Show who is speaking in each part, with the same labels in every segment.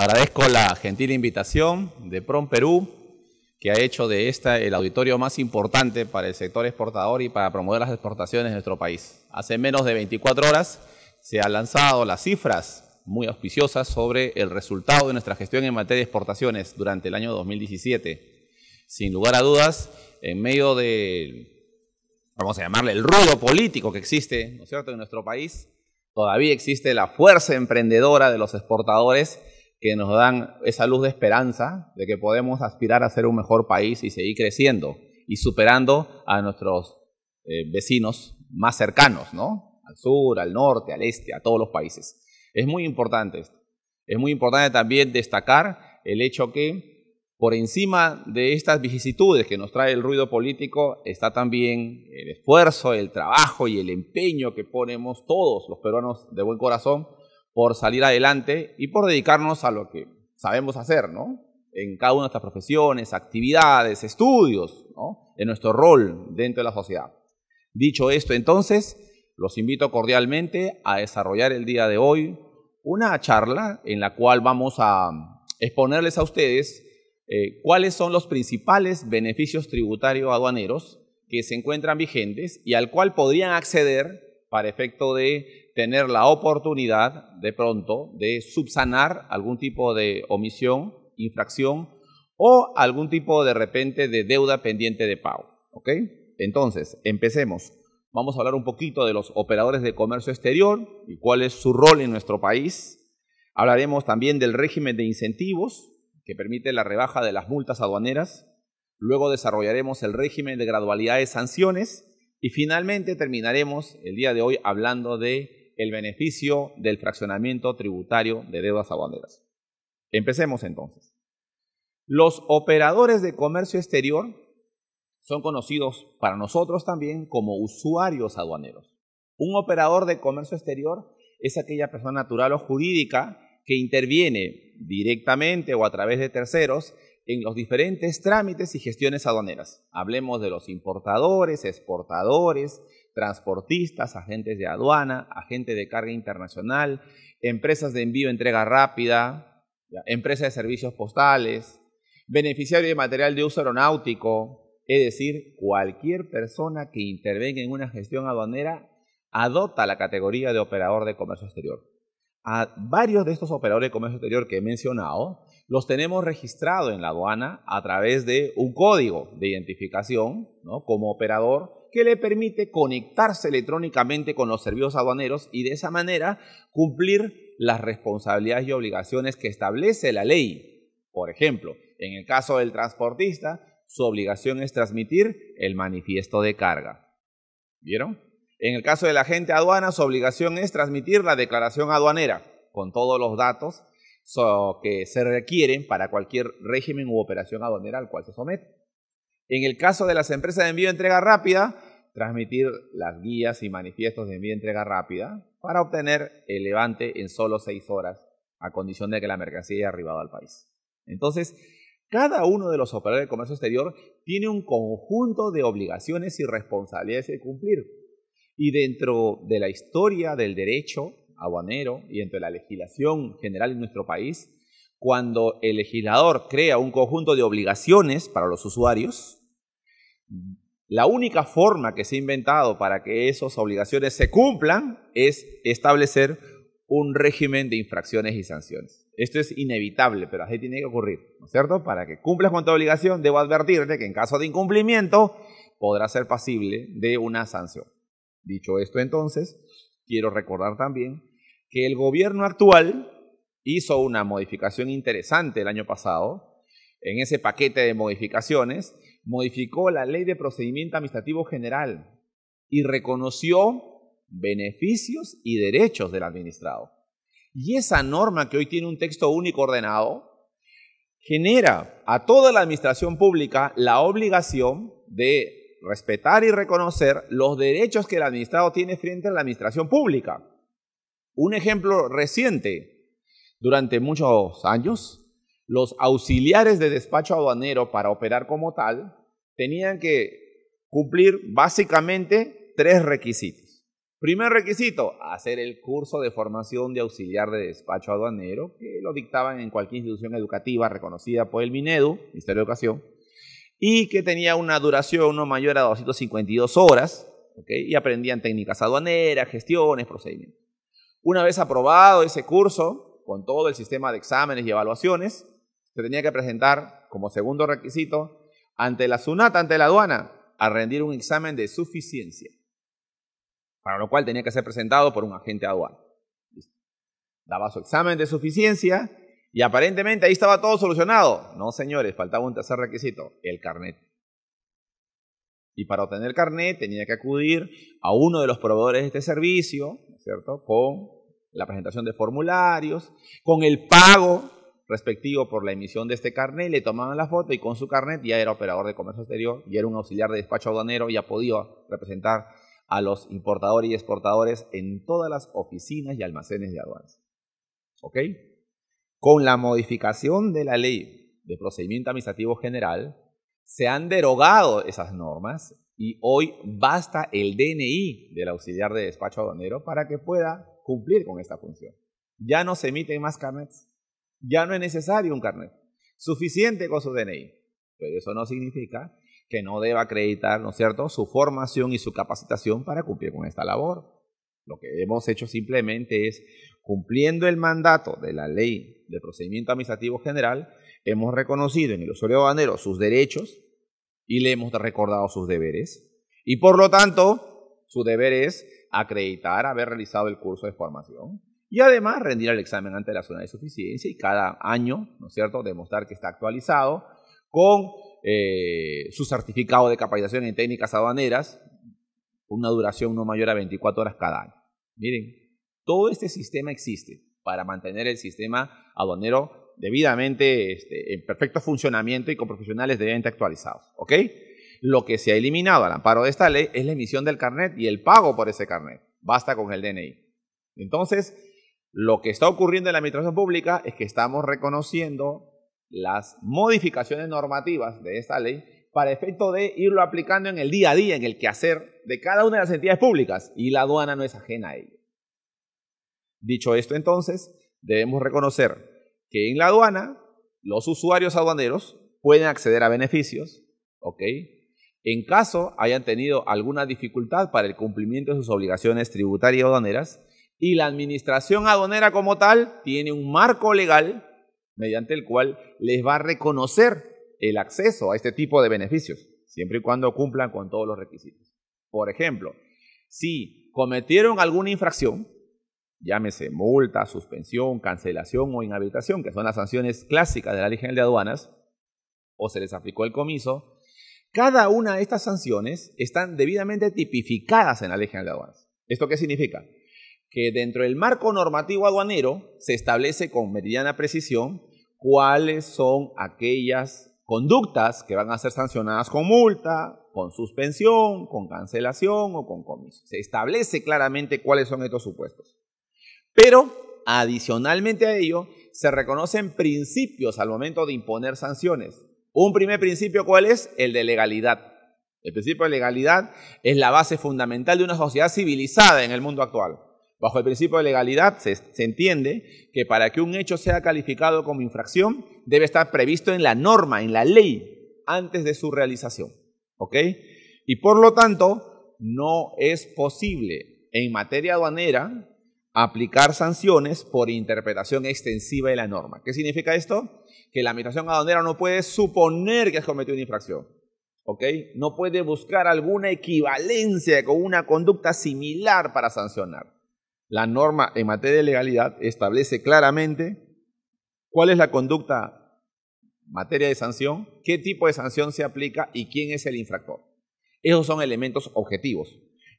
Speaker 1: Agradezco la gentil invitación de PROM Perú, que ha hecho de esta el auditorio más importante para el sector exportador y para promover las exportaciones de nuestro país. Hace menos de 24 horas se han lanzado las cifras muy auspiciosas sobre el resultado de nuestra gestión en materia de exportaciones durante el año 2017. Sin lugar a dudas, en medio de, vamos a llamarle, el ruido político que existe, ¿no es cierto?, en nuestro país, todavía existe la fuerza emprendedora de los exportadores que nos dan esa luz de esperanza de que podemos aspirar a ser un mejor país y seguir creciendo y superando a nuestros eh, vecinos más cercanos, ¿no? Al sur, al norte, al este, a todos los países. Es muy importante esto. Es muy importante también destacar el hecho que por encima de estas vicisitudes que nos trae el ruido político está también el esfuerzo, el trabajo y el empeño que ponemos todos los peruanos de buen corazón por salir adelante y por dedicarnos a lo que sabemos hacer, ¿no? En cada una de nuestras profesiones, actividades, estudios, ¿no? En nuestro rol dentro de la sociedad. Dicho esto, entonces, los invito cordialmente a desarrollar el día de hoy una charla en la cual vamos a exponerles a ustedes eh, cuáles son los principales beneficios tributarios aduaneros que se encuentran vigentes y al cual podrían acceder para efecto de tener la oportunidad de pronto de subsanar algún tipo de omisión, infracción o algún tipo de repente de deuda pendiente de pago. ¿Ok? Entonces, empecemos. Vamos a hablar un poquito de los operadores de comercio exterior y cuál es su rol en nuestro país. Hablaremos también del régimen de incentivos que permite la rebaja de las multas aduaneras. Luego desarrollaremos el régimen de gradualidad de sanciones y finalmente terminaremos el día de hoy hablando de el beneficio del fraccionamiento tributario de deudas aduaneras. Empecemos entonces. Los operadores de comercio exterior son conocidos para nosotros también como usuarios aduaneros. Un operador de comercio exterior es aquella persona natural o jurídica que interviene directamente o a través de terceros en los diferentes trámites y gestiones aduaneras. Hablemos de los importadores, exportadores, transportistas, agentes de aduana, agente de carga internacional, empresas de envío, entrega rápida, empresas de servicios postales, beneficiario de material de uso aeronáutico, es decir, cualquier persona que intervenga en una gestión aduanera adopta la categoría de operador de comercio exterior. A varios de estos operadores de comercio exterior que he mencionado los tenemos registrados en la aduana a través de un código de identificación como operador que le permite conectarse electrónicamente con los servicios aduaneros y de esa manera cumplir las responsabilidades y obligaciones que establece la ley. Por ejemplo, en el caso del transportista, su obligación es transmitir el manifiesto de carga. ¿Vieron? En el caso del agente aduana, su obligación es transmitir la declaración aduanera con todos los datos so, que se requieren para cualquier régimen u operación aduanera al cual se somete. En el caso de las empresas de envío y entrega rápida, transmitir las guías y manifiestos de envío y entrega rápida para obtener el levante en solo seis horas, a condición de que la mercancía haya arribado al país. Entonces, cada uno de los operadores de comercio exterior tiene un conjunto de obligaciones y responsabilidades que cumplir. Y dentro de la historia del derecho, y entre la legislación general en nuestro país, cuando el legislador crea un conjunto de obligaciones para los usuarios, la única forma que se ha inventado para que esas obligaciones se cumplan es establecer un régimen de infracciones y sanciones. Esto es inevitable, pero así tiene que ocurrir, ¿no es cierto? Para que cumplas con tu obligación, debo advertirte que en caso de incumplimiento podrá ser pasible de una sanción. Dicho esto, entonces, quiero recordar también que el gobierno actual hizo una modificación interesante el año pasado, en ese paquete de modificaciones, modificó la ley de procedimiento administrativo general y reconoció beneficios y derechos del administrado. Y esa norma que hoy tiene un texto único ordenado, genera a toda la administración pública la obligación de respetar y reconocer los derechos que el administrado tiene frente a la administración pública. Un ejemplo reciente, durante muchos años, los auxiliares de despacho aduanero para operar como tal tenían que cumplir básicamente tres requisitos. Primer requisito, hacer el curso de formación de auxiliar de despacho aduanero, que lo dictaban en cualquier institución educativa reconocida por el Minedu, Ministerio de Educación, y que tenía una duración no mayor a 252 horas, y aprendían técnicas aduaneras, gestiones, procedimientos. Una vez aprobado ese curso, con todo el sistema de exámenes y evaluaciones, se tenía que presentar como segundo requisito ante la SUNAT, ante la aduana, a rendir un examen de suficiencia, para lo cual tenía que ser presentado por un agente aduana. Daba su examen de suficiencia y aparentemente ahí estaba todo solucionado. No, señores, faltaba un tercer requisito, el carnet. Y para obtener carnet tenía que acudir a uno de los proveedores de este servicio, ¿cierto? Con la presentación de formularios, con el pago respectivo por la emisión de este carnet, le tomaban la foto y con su carnet ya era operador de comercio exterior, y era un auxiliar de despacho aduanero, ya podía representar a los importadores y exportadores en todas las oficinas y almacenes de aduanas. ¿Ok? Con la modificación de la ley de procedimiento administrativo general, se han derogado esas normas y hoy basta el DNI del auxiliar de despacho aduanero para que pueda cumplir con esta función. Ya no se emiten más carnets, ya no es necesario un carnet, suficiente con su DNI. Pero eso no significa que no deba acreditar, ¿no es cierto?, su formación y su capacitación para cumplir con esta labor. Lo que hemos hecho simplemente es, cumpliendo el mandato de la ley de procedimiento administrativo general, hemos reconocido en el usuario aduanero sus derechos y le hemos recordado sus deberes. Y por lo tanto, su deber es acreditar haber realizado el curso de formación y además rendir el examen ante la zona de suficiencia y cada año, ¿no es cierto?, demostrar que está actualizado con eh, su certificado de capacitación en técnicas aduaneras, una duración no mayor a 24 horas cada año. Miren, todo este sistema existe para mantener el sistema aduanero debidamente este, en perfecto funcionamiento y con profesionales debidamente actualizados. ¿Ok? Lo que se ha eliminado al amparo de esta ley es la emisión del carnet y el pago por ese carnet. Basta con el DNI. Entonces, lo que está ocurriendo en la administración pública es que estamos reconociendo las modificaciones normativas de esta ley para efecto de irlo aplicando en el día a día, en el quehacer de cada una de las entidades públicas. Y la aduana no es ajena a ello. Dicho esto, entonces, debemos reconocer que en la aduana los usuarios aduaneros pueden acceder a beneficios, ¿ok? En caso hayan tenido alguna dificultad para el cumplimiento de sus obligaciones tributarias o aduaneras, y la administración aduanera como tal tiene un marco legal mediante el cual les va a reconocer el acceso a este tipo de beneficios, siempre y cuando cumplan con todos los requisitos. Por ejemplo, si cometieron alguna infracción, llámese multa, suspensión, cancelación o inhabilitación, que son las sanciones clásicas de la Ley General de Aduanas, o se les aplicó el comiso, cada una de estas sanciones están debidamente tipificadas en la Ley General de Aduanas. ¿Esto qué significa? Que dentro del marco normativo aduanero se establece con mediana precisión cuáles son aquellas conductas que van a ser sancionadas con multa, con suspensión, con cancelación o con comiso. Se establece claramente cuáles son estos supuestos. Pero adicionalmente a ello, se reconocen principios al momento de imponer sanciones. Un primer principio, ¿cuál es? El de legalidad. El principio de legalidad es la base fundamental de una sociedad civilizada en el mundo actual. Bajo el principio de legalidad se, entiende que para que un hecho sea calificado como infracción debe estar previsto en la norma, en la ley, antes de su realización. ¿Ok? Y por lo tanto, no es posible en materia aduanera aplicar sanciones por interpretación extensiva de la norma. ¿Qué significa esto? Que la administración aduanera no puede suponer que has cometido una infracción. ¿Ok? No puede buscar alguna equivalencia con una conducta similar para sancionar. La norma en materia de legalidad establece claramente cuál es la conducta materia de sanción, qué tipo de sanción se aplica y quién es el infractor. Esos son elementos objetivos.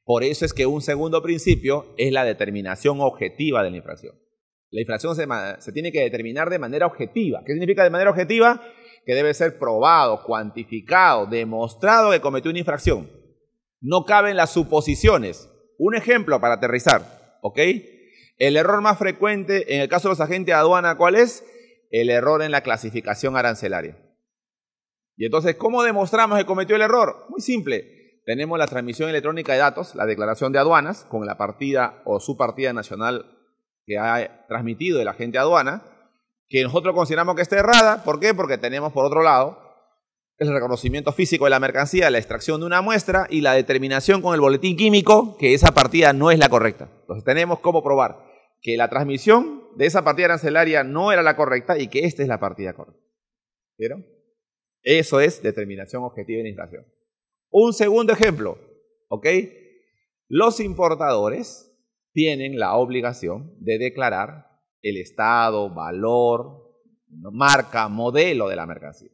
Speaker 1: Por eso es que un segundo principio es la determinación objetiva de la infracción. La infracción se, tiene que determinar de manera objetiva. ¿Qué significa de manera objetiva? Que debe ser probado, cuantificado, demostrado que cometió una infracción. No caben las suposiciones. Un ejemplo para aterrizar, ¿ok? El error más frecuente en el caso de los agentes de aduana, ¿cuál es? El error en la clasificación arancelaria. Y entonces, ¿cómo demostramos que cometió el error? Muy simple tenemos la transmisión electrónica de datos, la declaración de aduanas, con la partida o su partida nacional que ha transmitido el agente aduana, que nosotros consideramos que está errada. ¿Por qué? Porque tenemos, por otro lado, el reconocimiento físico de la mercancía, la extracción de una muestra y la determinación con el boletín químico que esa partida no es la correcta. Entonces tenemos cómo probar que la transmisión de esa partida arancelaria no era la correcta y que esta es la partida correcta. ¿Vieron? Eso es determinación objetiva de la un segundo ejemplo, ¿ok? Los importadores tienen la obligación de declarar el estado, valor, marca, modelo de la mercancía.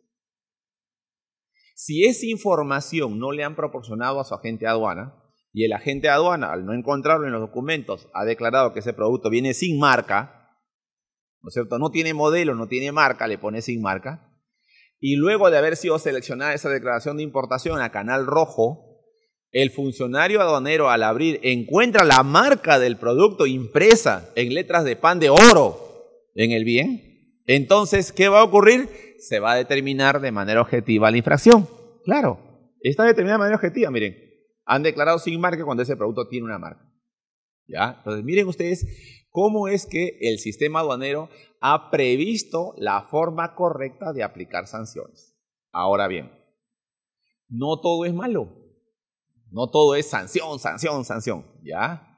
Speaker 1: Si esa información no le han proporcionado a su agente aduana y el agente aduana, al no encontrarlo en los documentos, ha declarado que ese producto viene sin marca, ¿no es cierto? No tiene modelo, no tiene marca, le pone sin marca, y luego de haber sido seleccionada esa declaración de importación a Canal Rojo, el funcionario aduanero al abrir encuentra la marca del producto impresa en letras de pan de oro en el bien, entonces, ¿qué va a ocurrir? Se va a determinar de manera objetiva la infracción. Claro, está determinada de manera objetiva, miren. Han declarado sin marca cuando ese producto tiene una marca. ¿Ya? Entonces, miren ustedes cómo es que el sistema aduanero ha previsto la forma correcta de aplicar sanciones. Ahora bien, no todo es malo. No todo es sanción, sanción, sanción, ¿ya?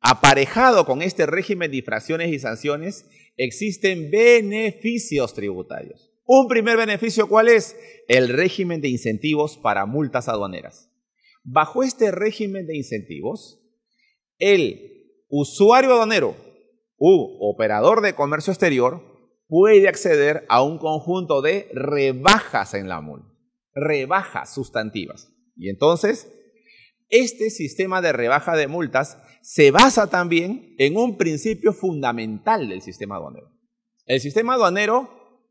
Speaker 1: Aparejado con este régimen de infracciones y sanciones, existen beneficios tributarios. Un primer beneficio, ¿cuál es? El régimen de incentivos para multas aduaneras. Bajo este régimen de incentivos, el usuario aduanero u operador de comercio exterior puede acceder a un conjunto de rebajas en la multa, rebajas sustantivas. Y entonces, este sistema de rebaja de multas se basa también en un principio fundamental del sistema aduanero. El sistema aduanero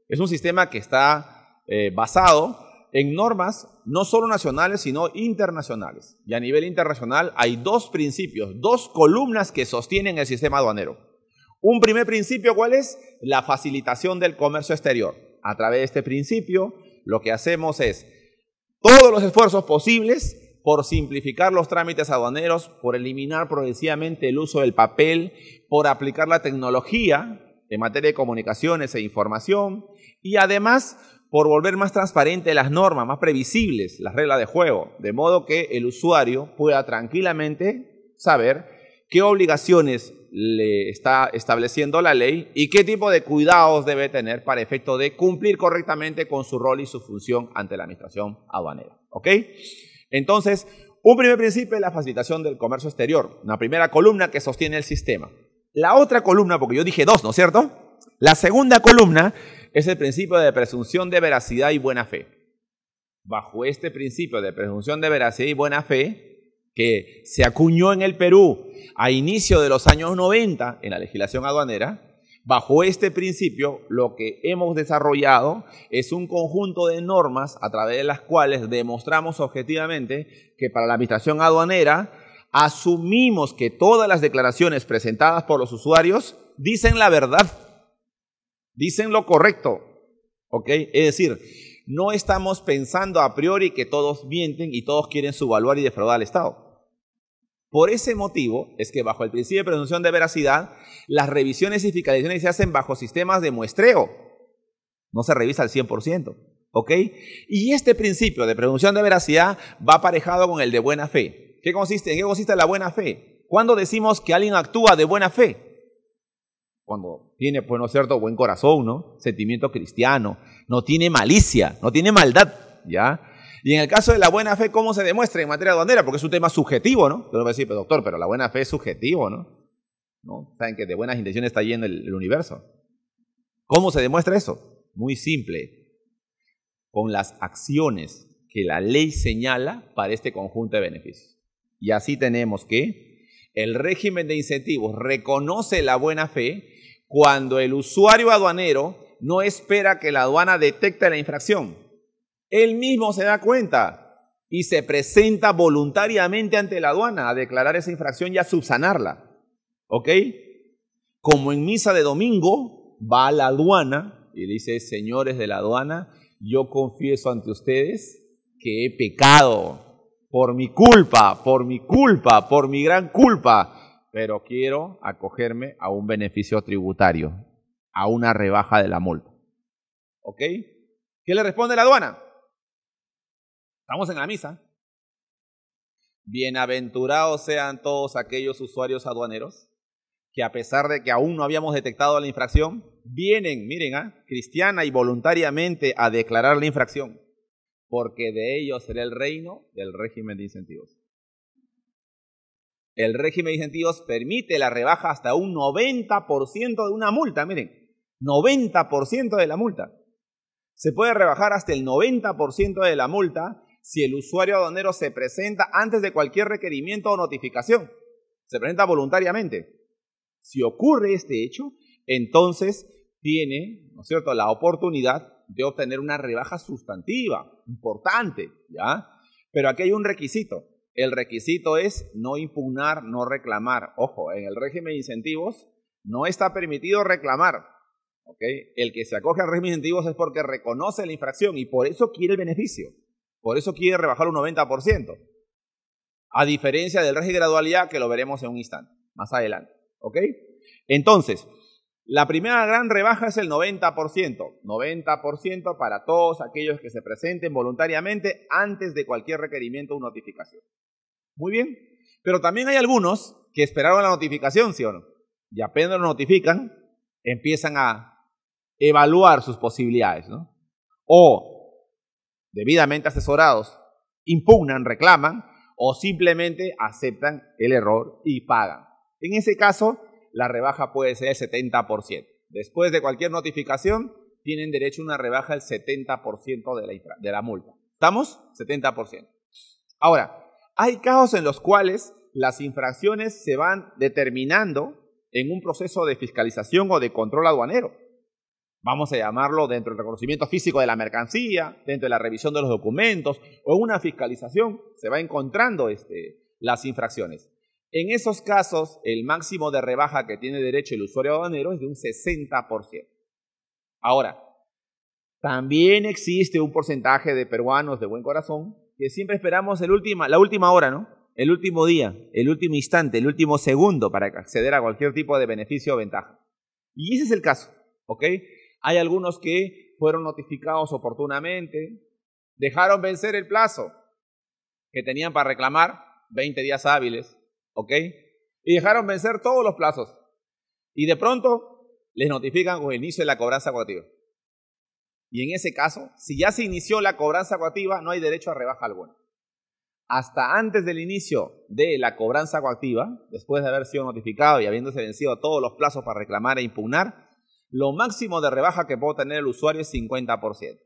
Speaker 1: es un sistema que está eh, basado en normas no solo nacionales, sino internacionales. Y a nivel internacional hay dos principios, dos columnas que sostienen el sistema aduanero. Un primer principio, ¿cuál es? La facilitación del comercio exterior. A través de este principio, lo que hacemos es todos los esfuerzos posibles por simplificar los trámites aduaneros, por eliminar progresivamente el uso del papel, por aplicar la tecnología en materia de comunicaciones e información y además por volver más transparentes las normas, más previsibles las reglas de juego, de modo que el usuario pueda tranquilamente saber qué obligaciones le está estableciendo la ley y qué tipo de cuidados debe tener para efecto de cumplir correctamente con su rol y su función ante la administración aduanera. ¿Ok? Entonces, un primer principio es la facilitación del comercio exterior, una primera columna que sostiene el sistema. La otra columna, porque yo dije dos, ¿no es cierto? La segunda columna es el principio de presunción de veracidad y buena fe. Bajo este principio de presunción de veracidad y buena fe, que se acuñó en el Perú a inicio de los años 90 en la legislación aduanera, bajo este principio lo que hemos desarrollado es un conjunto de normas a través de las cuales demostramos objetivamente que para la administración aduanera asumimos que todas las declaraciones presentadas por los usuarios dicen la verdad dicen lo correcto, ¿ok? Es decir, no estamos pensando a priori que todos mienten y todos quieren subvaluar y defraudar al Estado. Por ese motivo es que bajo el principio de presunción de veracidad, las revisiones y fiscalizaciones se hacen bajo sistemas de muestreo. No se revisa al 100%. ¿Ok? Y este principio de presunción de veracidad va aparejado con el de buena fe. ¿Qué consiste? ¿En qué consiste la buena fe? ¿Cuándo decimos que alguien actúa de buena fe, cuando tiene, pues, ¿no es cierto?, buen corazón, ¿no? Sentimiento cristiano, no tiene malicia, no tiene maldad, ¿ya? Y en el caso de la buena fe, ¿cómo se demuestra en materia de aduanera? Porque es un tema subjetivo, ¿no? Yo no voy a decir, pero pues, doctor, pero la buena fe es subjetivo, ¿no? ¿No? Saben que de buenas intenciones está yendo el universo. ¿Cómo se demuestra eso? Muy simple. Con las acciones que la ley señala para este conjunto de beneficios. Y así tenemos que el régimen de incentivos reconoce la buena fe cuando el usuario aduanero no espera que la aduana detecte la infracción. Él mismo se da cuenta y se presenta voluntariamente ante la aduana a declarar esa infracción y a subsanarla. ¿Ok? Como en misa de domingo, va a la aduana y dice, señores de la aduana, yo confieso ante ustedes que he pecado por mi culpa, por mi culpa, por mi gran culpa pero quiero acogerme a un beneficio tributario, a una rebaja de la multa. ¿Ok? ¿Qué le responde la aduana? Estamos en la misa. Bienaventurados sean todos aquellos usuarios aduaneros que a pesar de que aún no habíamos detectado la infracción, vienen, miren, ¿ah? cristiana y voluntariamente a declarar la infracción, porque de ellos será el reino del régimen de incentivos el régimen de incentivos permite la rebaja hasta un 90% de una multa. Miren, 90% de la multa. Se puede rebajar hasta el 90% de la multa si el usuario aduanero se presenta antes de cualquier requerimiento o notificación. Se presenta voluntariamente. Si ocurre este hecho, entonces tiene, ¿no es cierto?, la oportunidad de obtener una rebaja sustantiva, importante, ¿ya? Pero aquí hay un requisito. El requisito es no impugnar, no reclamar. Ojo, en el régimen de incentivos no está permitido reclamar. ¿okay? El que se acoge al régimen de incentivos es porque reconoce la infracción y por eso quiere el beneficio. Por eso quiere rebajar un 90%. A diferencia del régimen de gradualidad que lo veremos en un instante, más adelante. ¿ok? Entonces, la primera gran rebaja es el 90%, 90% para todos aquellos que se presenten voluntariamente antes de cualquier requerimiento o notificación. Muy bien, pero también hay algunos que esperaron la notificación, ¿sí o no? Y apenas lo notifican, empiezan a evaluar sus posibilidades, ¿no? O, debidamente asesorados, impugnan, reclaman, o simplemente aceptan el error y pagan. En ese caso, la rebaja puede ser el 70%. Después de cualquier notificación, tienen derecho a una rebaja del 70% de la, multa. ¿Estamos? 70%. Ahora, hay casos en los cuales las infracciones se van determinando en un proceso de fiscalización o de control aduanero. Vamos a llamarlo dentro del reconocimiento físico de la mercancía, dentro de la revisión de los documentos o en una fiscalización se va encontrando este, las infracciones. En esos casos, el máximo de rebaja que tiene derecho el usuario aduanero es de un 60%. Ahora, también existe un porcentaje de peruanos de buen corazón que siempre esperamos el la última hora, ¿no? El último día, el último instante, el último segundo para acceder a cualquier tipo de beneficio o ventaja. Y ese es el caso, ¿ok? Hay algunos que fueron notificados oportunamente, dejaron vencer el plazo que tenían para reclamar, 20 días hábiles, y dejaron vencer todos los plazos. Y de pronto les notifican con el inicio de la cobranza coactiva. Y en ese caso, si ya se inició la cobranza coactiva, no hay derecho a rebaja alguna. Hasta antes del inicio de la cobranza coactiva, después de haber sido notificado y habiéndose vencido todos los plazos para reclamar e impugnar, lo máximo de rebaja que puede tener el usuario es 50%.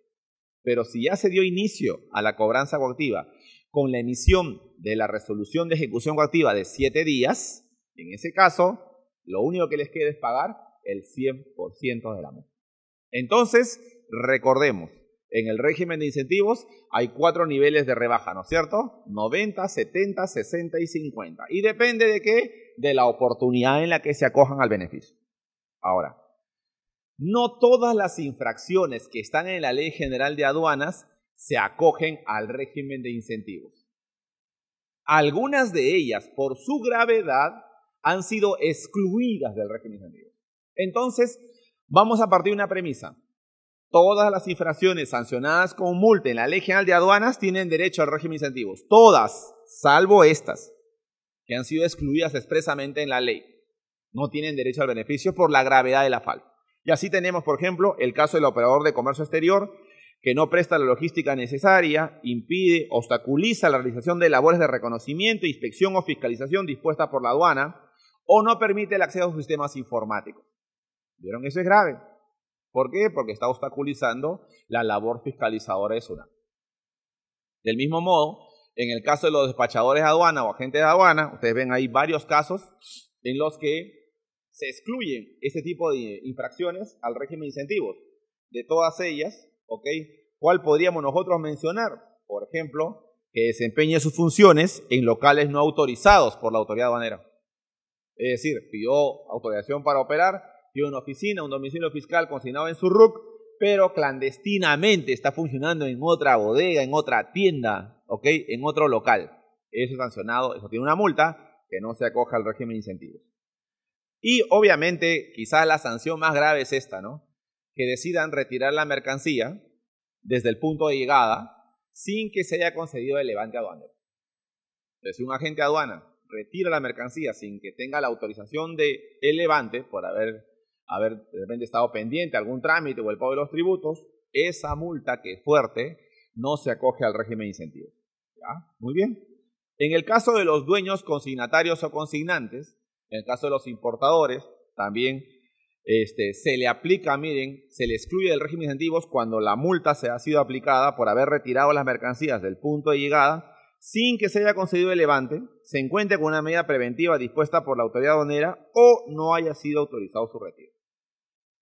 Speaker 1: Pero si ya se dio inicio a la cobranza coactiva con la emisión de la resolución de ejecución coactiva de 7 días, en ese caso, lo único que les queda es pagar el 100% de la multa. Entonces, recordemos, en el régimen de incentivos hay cuatro niveles de rebaja, ¿no es cierto? 90, 70, 60 y 50. Y depende de qué, de la oportunidad en la que se acojan al beneficio. Ahora, no todas las infracciones que están en la Ley General de Aduanas se acogen al régimen de incentivos. Algunas de ellas, por su gravedad, han sido excluidas del régimen de incentivos. Entonces, vamos a partir de una premisa. Todas las infracciones sancionadas con multa en la Ley General de Aduanas tienen derecho al régimen de incentivos. Todas, salvo estas, que han sido excluidas expresamente en la ley. No tienen derecho al beneficio por la gravedad de la falta. Y así tenemos, por ejemplo, el caso del operador de comercio exterior, que no presta la logística necesaria, impide, obstaculiza la realización de labores de reconocimiento, inspección o fiscalización dispuesta por la aduana, o no permite el acceso a sistemas informáticos. ¿Vieron? Eso es grave. ¿Por qué? Porque está obstaculizando la labor fiscalizadora de SUNAT. Del mismo modo, en el caso de los despachadores de aduana o agentes de aduana, ustedes ven ahí varios casos en los que se excluyen ese tipo de infracciones al régimen de incentivos. De todas ellas, ¿Ok? ¿Cuál podríamos nosotros mencionar? Por ejemplo, que desempeñe sus funciones en locales no autorizados por la autoridad aduanera. Es decir, pidió autorización para operar, pidió una oficina, un domicilio fiscal consignado en su RUC, pero clandestinamente está funcionando en otra bodega, en otra tienda, ¿ok? En otro local. Eso es sancionado, eso tiene una multa que no se acoja al régimen de incentivos. Y obviamente, quizá la sanción más grave es esta, ¿no? que decidan retirar la mercancía desde el punto de llegada sin que se haya concedido el levante aduanero. Entonces, si un agente de aduana retira la mercancía sin que tenga la autorización de el levante por haber, haber de repente estado pendiente algún trámite o el pago de los tributos, esa multa que es fuerte no se acoge al régimen de incentivos. ¿Ya? Muy bien. En el caso de los dueños consignatarios o consignantes, en el caso de los importadores, también este, se le aplica, miren, se le excluye del régimen de incentivos cuando la multa se ha sido aplicada por haber retirado las mercancías del punto de llegada sin que se haya concedido el levante, se encuentre con una medida preventiva dispuesta por la autoridad aduanera o no haya sido autorizado su retiro.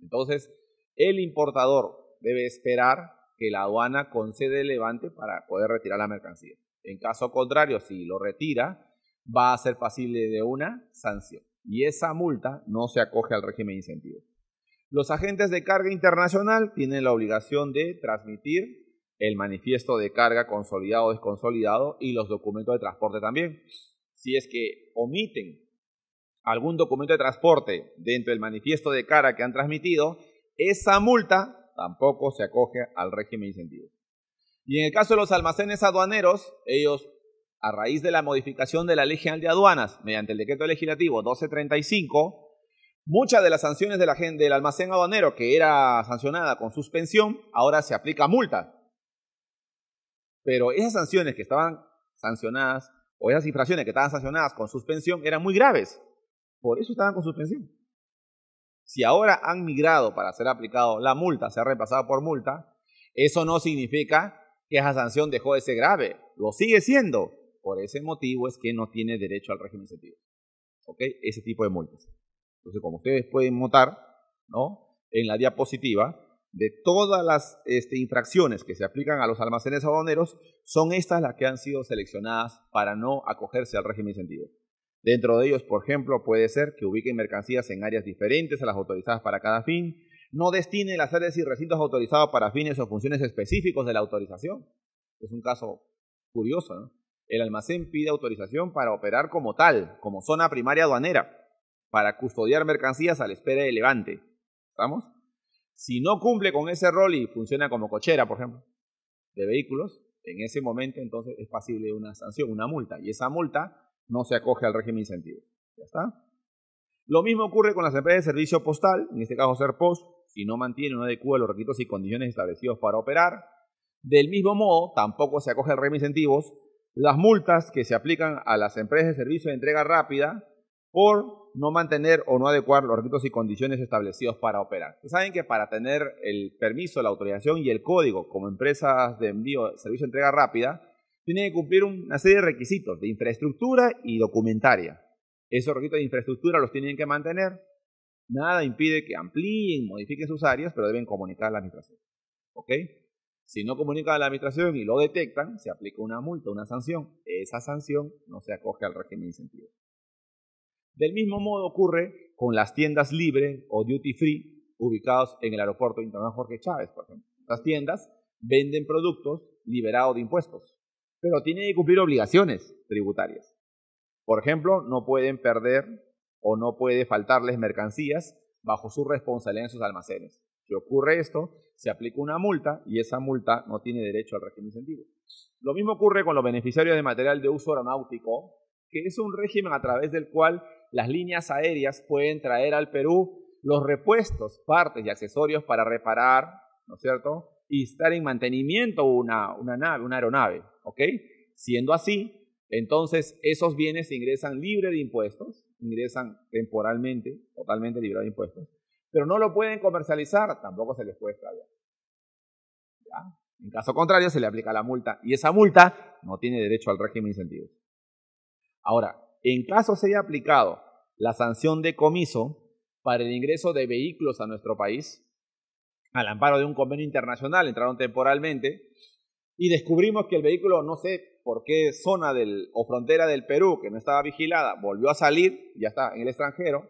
Speaker 1: Entonces, el importador debe esperar que la aduana conceda el levante para poder retirar la mercancía. En caso contrario, si lo retira, va a ser pasible de una sanción y esa multa no se acoge al régimen de Los agentes de carga internacional tienen la obligación de transmitir el manifiesto de carga consolidado o desconsolidado y los documentos de transporte también. Si es que omiten algún documento de transporte dentro del manifiesto de carga que han transmitido, esa multa tampoco se acoge al régimen de Y en el caso de los almacenes aduaneros, ellos a raíz de la modificación de la Ley General de Aduanas mediante el Decreto Legislativo 1235, muchas de las sanciones de la, del almacén aduanero que era sancionada con suspensión, ahora se aplica multa. Pero esas sanciones que estaban sancionadas, o esas infracciones que estaban sancionadas con suspensión, eran muy graves. Por eso estaban con suspensión. Si ahora han migrado para ser aplicado la multa, se ha reemplazado por multa, eso no significa que esa sanción dejó de ser grave. Lo sigue siendo, por ese motivo es que no tiene derecho al régimen incentivo. ¿Ok? Ese tipo de multas. Entonces, como ustedes pueden notar, ¿no? En la diapositiva, de todas las este, infracciones que se aplican a los almacenes aduaneros, son estas las que han sido seleccionadas para no acogerse al régimen incentivo. Dentro de ellos, por ejemplo, puede ser que ubiquen mercancías en áreas diferentes a las autorizadas para cada fin, no destine las áreas y recintos autorizados para fines o funciones específicos de la autorización. Es un caso curioso, ¿no? el almacén pide autorización para operar como tal, como zona primaria aduanera, para custodiar mercancías a la espera de levante. ¿Estamos? Si no cumple con ese rol y funciona como cochera, por ejemplo, de vehículos, en ese momento entonces es pasible una sanción, una multa, y esa multa no se acoge al régimen incentivo. ¿Ya está? Lo mismo ocurre con las empresas de servicio postal, en este caso Serpost, si no mantiene o no adecua los requisitos y condiciones establecidos para operar. Del mismo modo, tampoco se acoge al régimen incentivos las multas que se aplican a las empresas de servicio de entrega rápida por no mantener o no adecuar los requisitos y condiciones establecidos para operar. Ustedes saben que para tener el permiso, la autorización y el código como empresas de envío, servicio de entrega rápida, tienen que cumplir una serie de requisitos de infraestructura y documentaria. Esos requisitos de infraestructura los tienen que mantener. Nada impide que amplíen, modifiquen sus áreas, pero deben comunicar a la administración. ¿Ok? Si no comunica a la administración y lo detectan, se aplica una multa, una sanción. Esa sanción no se acoge al régimen de incentivos. Del mismo modo ocurre con las tiendas libre o duty free ubicados en el aeropuerto internacional Jorge Chávez, por ejemplo. Estas tiendas venden productos liberados de impuestos, pero tienen que cumplir obligaciones tributarias. Por ejemplo, no pueden perder o no puede faltarles mercancías bajo su responsabilidad en sus almacenes. Si ocurre esto, se aplica una multa y esa multa no tiene derecho al régimen incentivo. Lo mismo ocurre con los beneficiarios de material de uso aeronáutico, que es un régimen a través del cual las líneas aéreas pueden traer al Perú los repuestos, partes y accesorios para reparar, ¿no es cierto? Y estar en mantenimiento una, nave, una aeronave, ¿ok? Siendo así, entonces esos bienes ingresan libre de impuestos, ingresan temporalmente, totalmente libre de impuestos, pero no lo pueden comercializar, tampoco se les puede extraviar. En caso contrario, se le aplica la multa y esa multa no tiene derecho al régimen de incentivos. Ahora, en caso se haya aplicado la sanción de comiso para el ingreso de vehículos a nuestro país, al amparo de un convenio internacional, entraron temporalmente, y descubrimos que el vehículo, no sé por qué zona del, o frontera del Perú que no estaba vigilada, volvió a salir, ya está en el extranjero,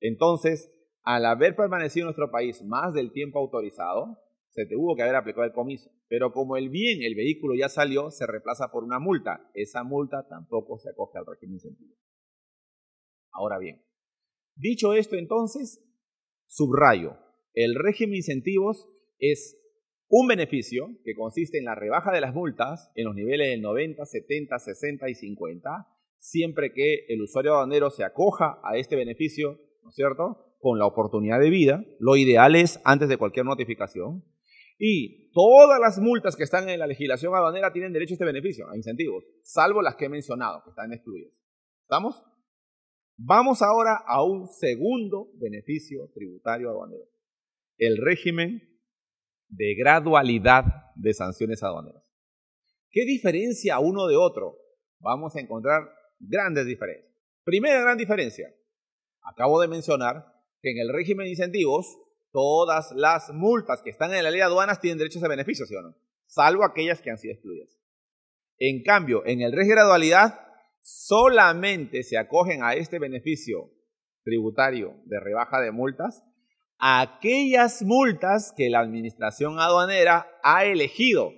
Speaker 1: entonces al haber permanecido en nuestro país más del tiempo autorizado, se te hubo que haber aplicado el comiso. Pero como el bien, el vehículo ya salió, se reemplaza por una multa. Esa multa tampoco se acoge al régimen incentivos. Ahora bien, dicho esto entonces, subrayo, el régimen incentivos es un beneficio que consiste en la rebaja de las multas en los niveles del 90, 70, 60 y 50, siempre que el usuario aduanero se acoja a este beneficio, ¿no es cierto? con la oportunidad de vida. Lo ideal es antes de cualquier notificación. Y todas las multas que están en la legislación aduanera tienen derecho a este beneficio, a incentivos, salvo las que he mencionado, que están excluidas. ¿Estamos? Vamos ahora a un segundo beneficio tributario aduanero, el régimen de gradualidad de sanciones aduaneras. ¿Qué diferencia uno de otro? Vamos a encontrar grandes diferencias. Primera gran diferencia, acabo de mencionar que en el régimen de incentivos, todas las multas que están en la ley de aduanas tienen a ese beneficio, ¿sí o no? Salvo aquellas que han sido excluidas. En cambio, en el régimen de gradualidad, solamente se acogen a este beneficio tributario de rebaja de multas aquellas multas que la administración aduanera ha elegido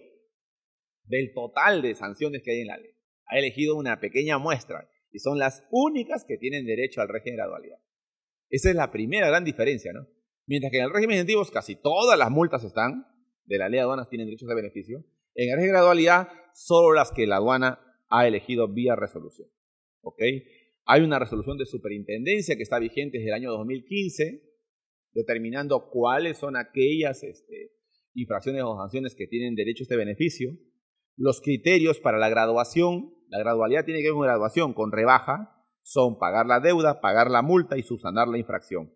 Speaker 1: del total de sanciones que hay en la ley. Ha elegido una pequeña muestra y son las únicas que tienen derecho al régimen de gradualidad. Esa es la primera gran diferencia, ¿no? Mientras que en el régimen de incentivos casi todas las multas están, de la ley de aduanas tienen derechos de beneficio, en el régimen de gradualidad solo las que la aduana ha elegido vía resolución. ¿Ok? Hay una resolución de superintendencia que está vigente desde el año 2015, determinando cuáles son aquellas este, infracciones o sanciones que tienen derecho a este beneficio. Los criterios para la graduación, la gradualidad tiene que ver con graduación, con rebaja, son pagar la deuda, pagar la multa y subsanar la infracción.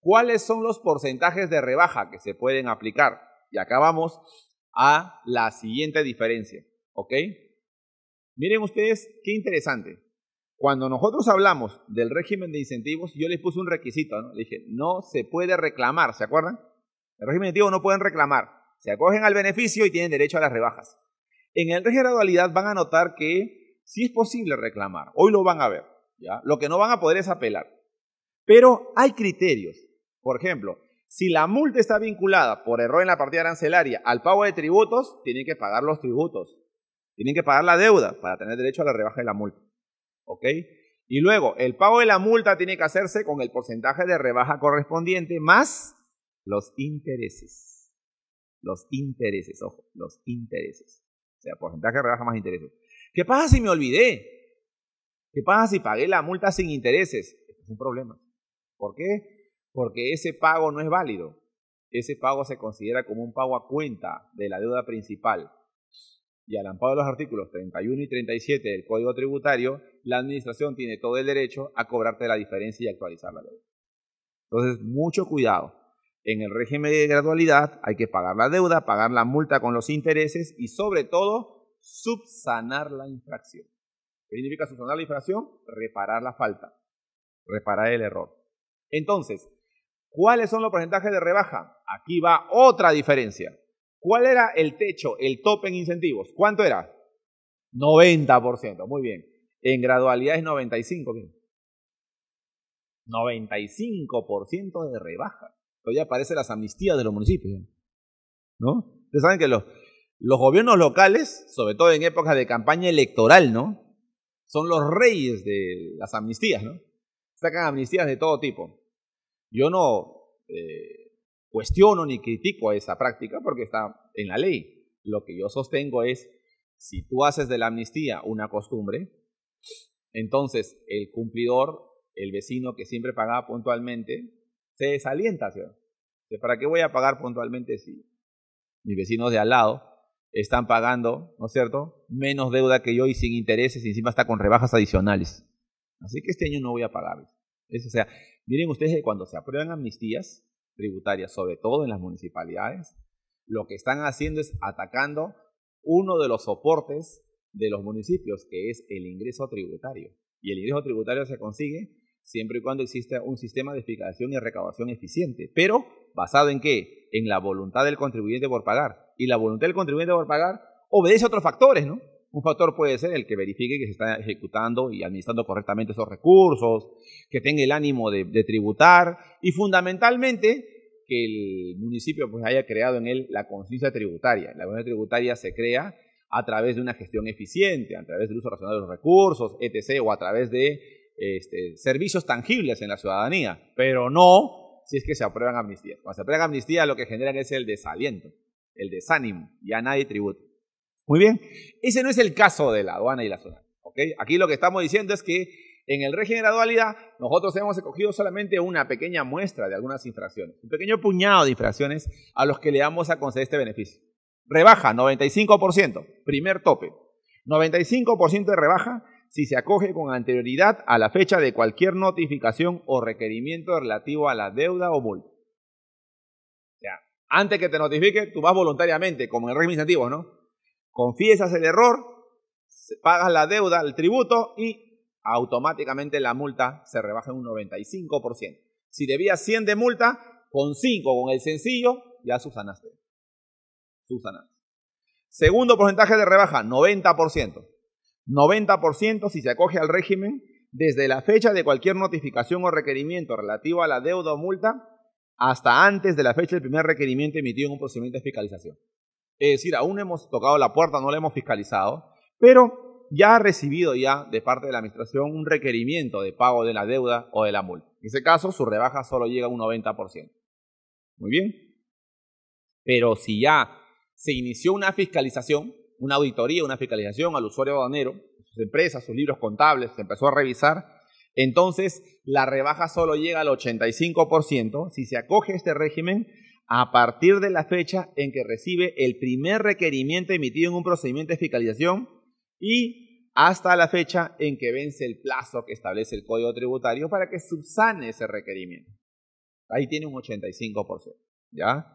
Speaker 1: ¿Cuáles son los porcentajes de rebaja que se pueden aplicar? Y acá vamos a la siguiente diferencia, ¿ok? Miren ustedes qué interesante. Cuando nosotros hablamos del régimen de incentivos, yo les puse un requisito, ¿no? Le dije, no se puede reclamar, ¿se acuerdan? El régimen de incentivos no pueden reclamar. Se acogen al beneficio y tienen derecho a las rebajas. En el régimen de gradualidad van a notar que si es posible reclamar, hoy lo van a ver, ¿ya? Lo que no van a poder es apelar. Pero hay criterios. Por ejemplo, si la multa está vinculada por error en la partida arancelaria al pago de tributos, tienen que pagar los tributos. Tienen que pagar la deuda para tener derecho a la rebaja de la multa. ¿Ok? Y luego, el pago de la multa tiene que hacerse con el porcentaje de rebaja correspondiente más los intereses. Los intereses, ojo, los intereses. O sea, porcentaje de rebaja más intereses. ¿Qué pasa si me olvidé? ¿Qué pasa si pagué la multa sin intereses? Este es un problema. ¿Por qué? Porque ese pago no es válido. Ese pago se considera como un pago a cuenta de la deuda principal. Y al amparo de los artículos 31 y 37 del Código Tributario, la administración tiene todo el derecho a cobrarte la diferencia y actualizar la deuda. Entonces, mucho cuidado. En el régimen de gradualidad hay que pagar la deuda, pagar la multa con los intereses y sobre todo subsanar la infracción. ¿Qué significa subsanar la infracción? Reparar la falta, reparar el error. Entonces, ¿cuáles son los porcentajes de rebaja? Aquí va otra diferencia. ¿Cuál era el techo, el tope en incentivos? ¿Cuánto era? 90%, muy bien. En gradualidad es 95, 95% de rebaja. ya aparece las amnistías de los municipios. ¿No? Ustedes saben que los, los gobiernos locales, sobre todo en épocas de campaña electoral, ¿no? Son los reyes de las amnistías, ¿no? Sacan amnistías de todo tipo. Yo no eh, cuestiono ni critico esa práctica porque está en la ley. Lo que yo sostengo es, si tú haces de la amnistía una costumbre, entonces el cumplidor, el vecino que siempre pagaba puntualmente, se desalienta, ¿sí? ¿Para qué voy a pagar puntualmente si mis vecinos de al lado están pagando, ¿no es cierto? Menos deuda que yo y sin intereses, y encima está con rebajas adicionales. Así que este año no voy a pagarles. o sea, miren ustedes que cuando se aprueban amnistías tributarias, sobre todo en las municipalidades, lo que están haciendo es atacando uno de los soportes de los municipios, que es el ingreso tributario. Y el ingreso tributario se consigue siempre y cuando exista un sistema de fiscalización y recaudación eficiente. Pero, ¿basado en qué? En la voluntad del contribuyente por pagar. Y la voluntad del contribuyente por pagar obedece a otros factores, ¿no? Un factor puede ser el que verifique que se está ejecutando y administrando correctamente esos recursos, que tenga el ánimo de, tributar y fundamentalmente que el municipio pues, haya creado en él la conciencia tributaria. La conciencia tributaria se crea a través de una gestión eficiente, a través del uso racional de los recursos, etc., o a través de este, servicios tangibles en la ciudadanía, pero no si es que se aprueban amnistías. Cuando se aprueban amnistías lo que generan es el desaliento, el desánimo, y a nadie tributo. Muy bien, ese no es el caso de la aduana y la zona. Aquí lo que estamos diciendo es que en el régimen de la dualidad, nosotros hemos escogido solamente una pequeña muestra de algunas infracciones, un pequeño puñado de infracciones a los que le vamos a conceder este beneficio. Rebaja, 95%, primer tope. 95% de rebaja si se acoge con anterioridad a la fecha de cualquier notificación o requerimiento relativo a la deuda o multa. O sea, antes que te notifique, tú vas voluntariamente, como en el régimen incentivo, ¿no? Confiesas el error, pagas la deuda, el tributo y automáticamente la multa se rebaja en un 95%. Si debías 100 de multa, con 5, con el sencillo, ya susanaste Susanaste. Segundo porcentaje de rebaja, 90%. 90% si se acoge al régimen desde la fecha de cualquier notificación o requerimiento relativo a la deuda o multa hasta antes de la fecha del primer requerimiento emitido en un procedimiento de fiscalización. Es decir, aún hemos tocado la puerta, no la hemos fiscalizado, pero ya ha recibido ya de parte de la administración un requerimiento de pago de la deuda o de la multa. En ese caso, su rebaja solo llega a un 90%. Muy bien. Pero si ya se inició una fiscalización, una auditoría, una fiscalización al usuario aduanero, sus empresas, sus libros contables, se empezó a revisar. Entonces, la rebaja solo llega al 85% si se acoge este régimen a partir de la fecha en que recibe el primer requerimiento emitido en un procedimiento de fiscalización y hasta la fecha en que vence el plazo que establece el Código Tributario para que subsane ese requerimiento. Ahí tiene un 85%, ¿ya?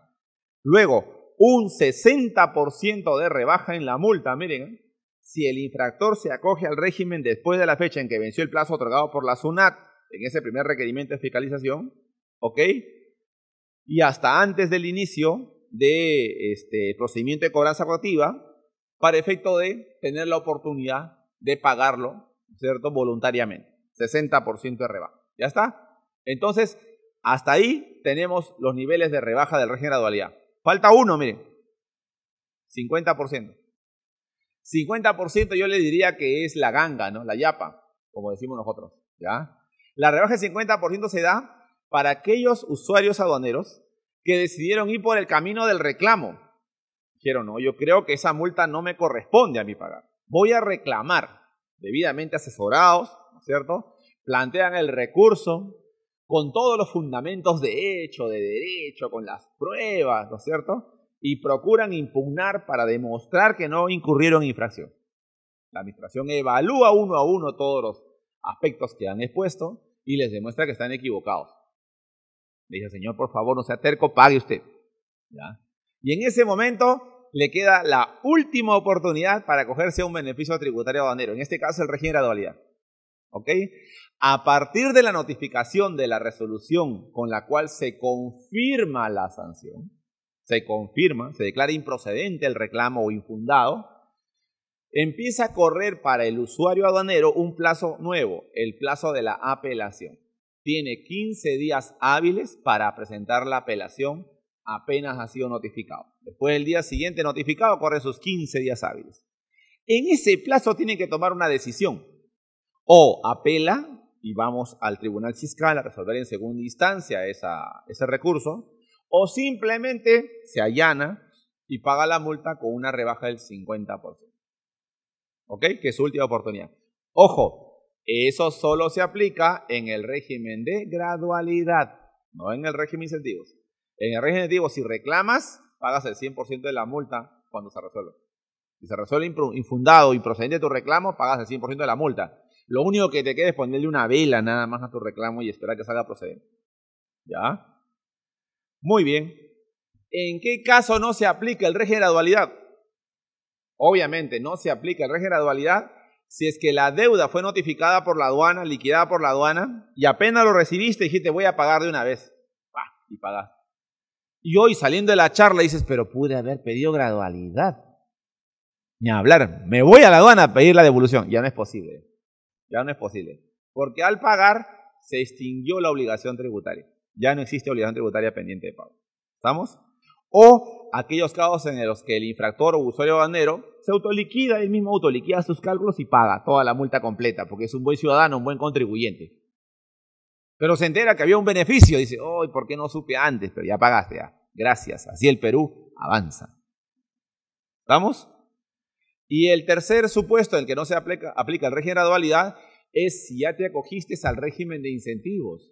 Speaker 1: Luego, un 60% de rebaja en la multa, miren. ¿eh? Si el infractor se acoge al régimen después de la fecha en que venció el plazo otorgado por la SUNAT en ese primer requerimiento de fiscalización, ¿ok? Y hasta antes del inicio de este procedimiento de cobranza coactiva, para efecto de tener la oportunidad de pagarlo, ¿cierto? Voluntariamente. 60% de rebaja. ¿Ya está? Entonces, hasta ahí tenemos los niveles de rebaja del régimen de Falta uno, miren. 50%. 50% yo le diría que es la ganga, ¿no? La yapa, como decimos nosotros, ¿ya? La rebaja del 50% se da para aquellos usuarios aduaneros que decidieron ir por el camino del reclamo. Dijeron, no, yo creo que esa multa no me corresponde a mí pagar. Voy a reclamar, debidamente asesorados, ¿no es cierto? Plantean el recurso, con todos los fundamentos de hecho, de derecho, con las pruebas, ¿no es cierto? Y procuran impugnar para demostrar que no incurrieron en infracción. La administración evalúa uno a uno todos los aspectos que han expuesto y les demuestra que están equivocados. Le dice, señor, por favor, no sea terco, pague usted. Y en ese momento le queda la última oportunidad para cogerse un beneficio tributario aduanero, en este caso el régimen de dualidad. ¿Ok? A partir de la notificación de la resolución con la cual se confirma la sanción, se confirma, se declara improcedente el reclamo o infundado, empieza a correr para el usuario aduanero un plazo nuevo, el plazo de la apelación. Tiene 15 días hábiles para presentar la apelación apenas ha sido notificado. Después del día siguiente notificado corre sus 15 días hábiles. En ese plazo tiene que tomar una decisión o apela y vamos al tribunal fiscal a resolver en segunda instancia ese recurso, o simplemente se allana y paga la multa con una rebaja del 50%. ¿Ok? Que es su última oportunidad. Ojo, eso solo se aplica en el régimen de gradualidad, no en el régimen de incentivos. En el régimen de incentivos, si reclamas, pagas el 100% de la multa cuando se resuelve. Si se resuelve infundado y procedente tu reclamo, pagas el 100% de la multa. Lo único que te queda es ponerle una vela nada más a tu reclamo y esperar que salga procedente. ¿Ya? Muy bien. ¿En qué caso no se aplica el régimen de gradualidad? Obviamente, no se aplica el régimen de gradualidad si es que la deuda fue notificada por la aduana, liquidada por la aduana, y apenas lo recibiste dijiste voy a pagar de una vez. y pagaste. Y hoy saliendo de la charla dices, pero pude haber pedido gradualidad. Ni hablar, me voy a la aduana a pedir la devolución. Ya no es posible. Ya no es posible. Porque al pagar se extinguió la obligación tributaria. Ya no existe obligación tributaria pendiente de pago. ¿Estamos? O aquellos casos en los que el infractor o usuario bandero se autoliquida, él mismo autoliquida sus cálculos y paga toda la multa completa, porque es un buen ciudadano, un buen contribuyente. Pero se entera que había un beneficio, dice, oh, ¿por qué no supe antes? Pero ya pagaste, ya. gracias. Así el Perú avanza. ¿Vamos? Y el tercer supuesto en el que no se aplica, el régimen de dualidad es si ya te acogiste al régimen de incentivos.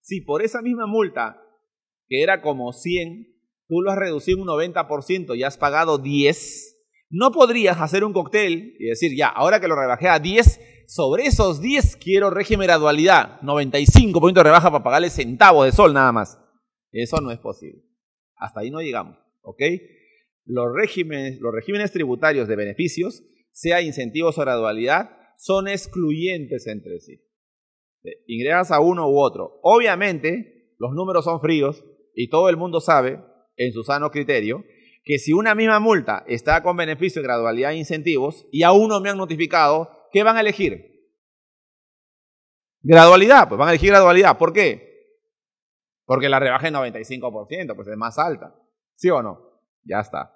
Speaker 1: Si por esa misma multa, que era como 100, tú lo has reducido un 90% y has pagado 10, no podrías hacer un cóctel y decir, ya, ahora que lo rebajé a 10, sobre esos 10 quiero régimen de dualidad, 95% de rebaja para pagarle centavos de sol nada más. Eso no es posible. Hasta ahí no llegamos, ¿ok? los regímenes, los regímenes tributarios de beneficios, sea incentivos o gradualidad, son excluyentes entre sí. Eh, ingresas a uno u otro. Obviamente, los números son fríos y todo el mundo sabe, en su sano criterio, que si una misma multa está con beneficio, gradualidad e incentivos y a uno me han notificado, ¿qué van a elegir? Gradualidad, pues van a elegir gradualidad. ¿Por qué? Porque la rebaja es 95%, pues es más alta. ¿Sí o no? Ya está.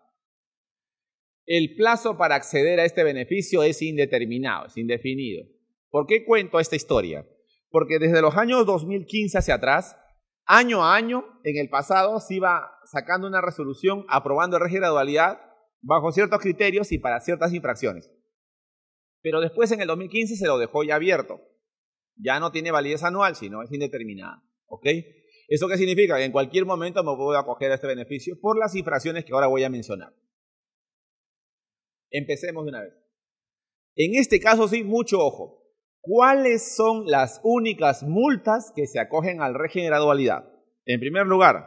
Speaker 1: El plazo para acceder a este beneficio es indeterminado, es indefinido. ¿Por qué cuento esta historia? Porque desde los años 2015 hacia atrás, año a año, en el pasado se iba sacando una resolución aprobando el régimen de dualidad bajo ciertos criterios y para ciertas infracciones. Pero después en el 2015 se lo dejó ya abierto. Ya no tiene validez anual, sino es indeterminada. ¿Eso qué significa? Que en cualquier momento me puedo acoger a este beneficio por las infracciones que ahora voy a mencionar. Empecemos de una vez. En este caso sí, mucho ojo. ¿Cuáles son las únicas multas que se acogen al régimen de la dualidad? En primer lugar,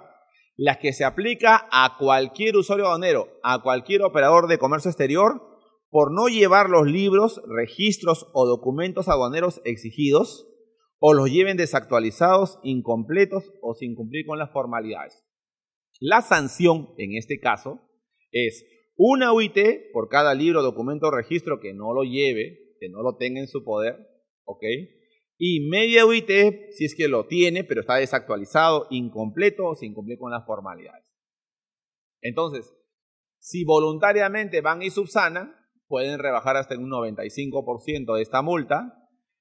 Speaker 1: las que se aplica a cualquier usuario aduanero, a cualquier operador de comercio exterior, por no llevar los libros, registros o documentos aduaneros exigidos, o los lleven desactualizados, incompletos o sin cumplir con las formalidades. La sanción, en este caso, es una UIT por cada libro, documento o registro que no lo lleve, que no lo tenga en su poder, ¿ok? Y media UIT si es que lo tiene, pero está desactualizado, incompleto o sin cumplir con las formalidades. Entonces, si voluntariamente van y subsanan, pueden rebajar hasta un 95% de esta multa.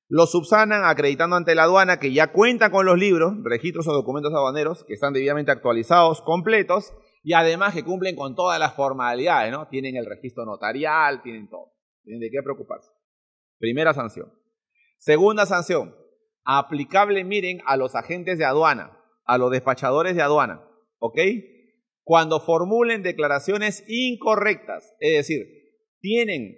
Speaker 1: Lo subsanan acreditando ante la aduana que ya cuenta con los libros, registros o documentos aduaneros que están debidamente actualizados, completos y además que cumplen con todas las formalidades, ¿no? Tienen el registro notarial, tienen todo. Tienen de qué preocuparse. Primera sanción. Segunda sanción, aplicable, miren, a los agentes de aduana, a los despachadores de aduana, ¿ok? Cuando formulen declaraciones incorrectas, es decir, tienen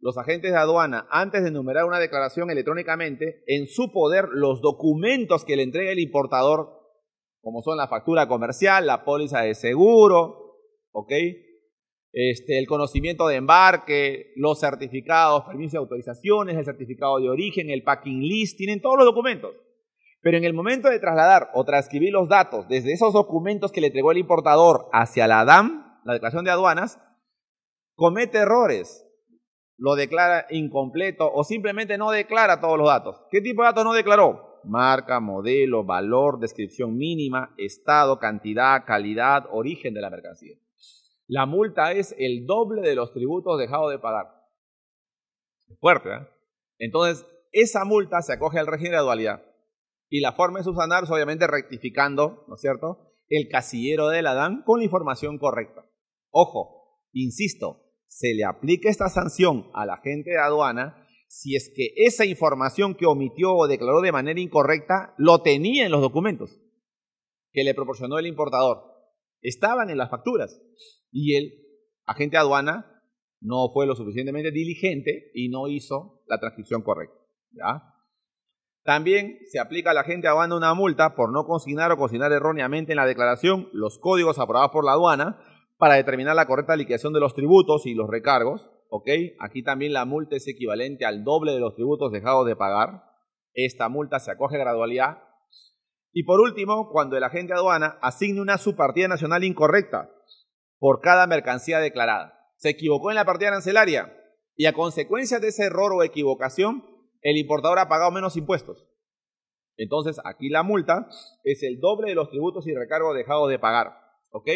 Speaker 1: los agentes de aduana, antes de enumerar una declaración electrónicamente, en su poder los documentos que le entrega el importador como son la factura comercial, la póliza de seguro, ¿ok? Este, el conocimiento de embarque, los certificados, permisos de autorizaciones, el certificado de origen, el packing list, tienen todos los documentos. Pero en el momento de trasladar o transcribir los datos desde esos documentos que le entregó el importador hacia la DAM, la declaración de aduanas, comete errores, lo declara incompleto o simplemente no declara todos los datos. ¿Qué tipo de datos no declaró? marca, modelo, valor, descripción mínima, estado, cantidad, calidad, origen de la mercancía. La multa es el doble de los tributos dejados de pagar. Fuerte, ¿eh? Entonces, esa multa se acoge al régimen de dualidad. Y la forma de subsanar es obviamente rectificando, ¿no es cierto?, el casillero la DAN con la información correcta. Ojo, insisto, se le aplica esta sanción a la gente de aduana si es que esa información que omitió o declaró de manera incorrecta lo tenía en los documentos que le proporcionó el importador. Estaban en las facturas y el agente aduana no fue lo suficientemente diligente y no hizo la transcripción correcta. También se aplica a la agente aduana una multa por no consignar o consignar erróneamente en la declaración los códigos aprobados por la aduana para determinar la correcta liquidación de los tributos y los recargos Aquí también la multa es equivalente al doble de los tributos dejados de pagar. Esta multa se acoge gradualidad. Y por último, cuando el agente aduana asigne una subpartida nacional incorrecta por cada mercancía declarada. Se equivocó en la partida arancelaria y a consecuencia de ese error o equivocación, el importador ha pagado menos impuestos. Entonces, aquí la multa es el doble de los tributos y recargos dejados de pagar. ¿Ok?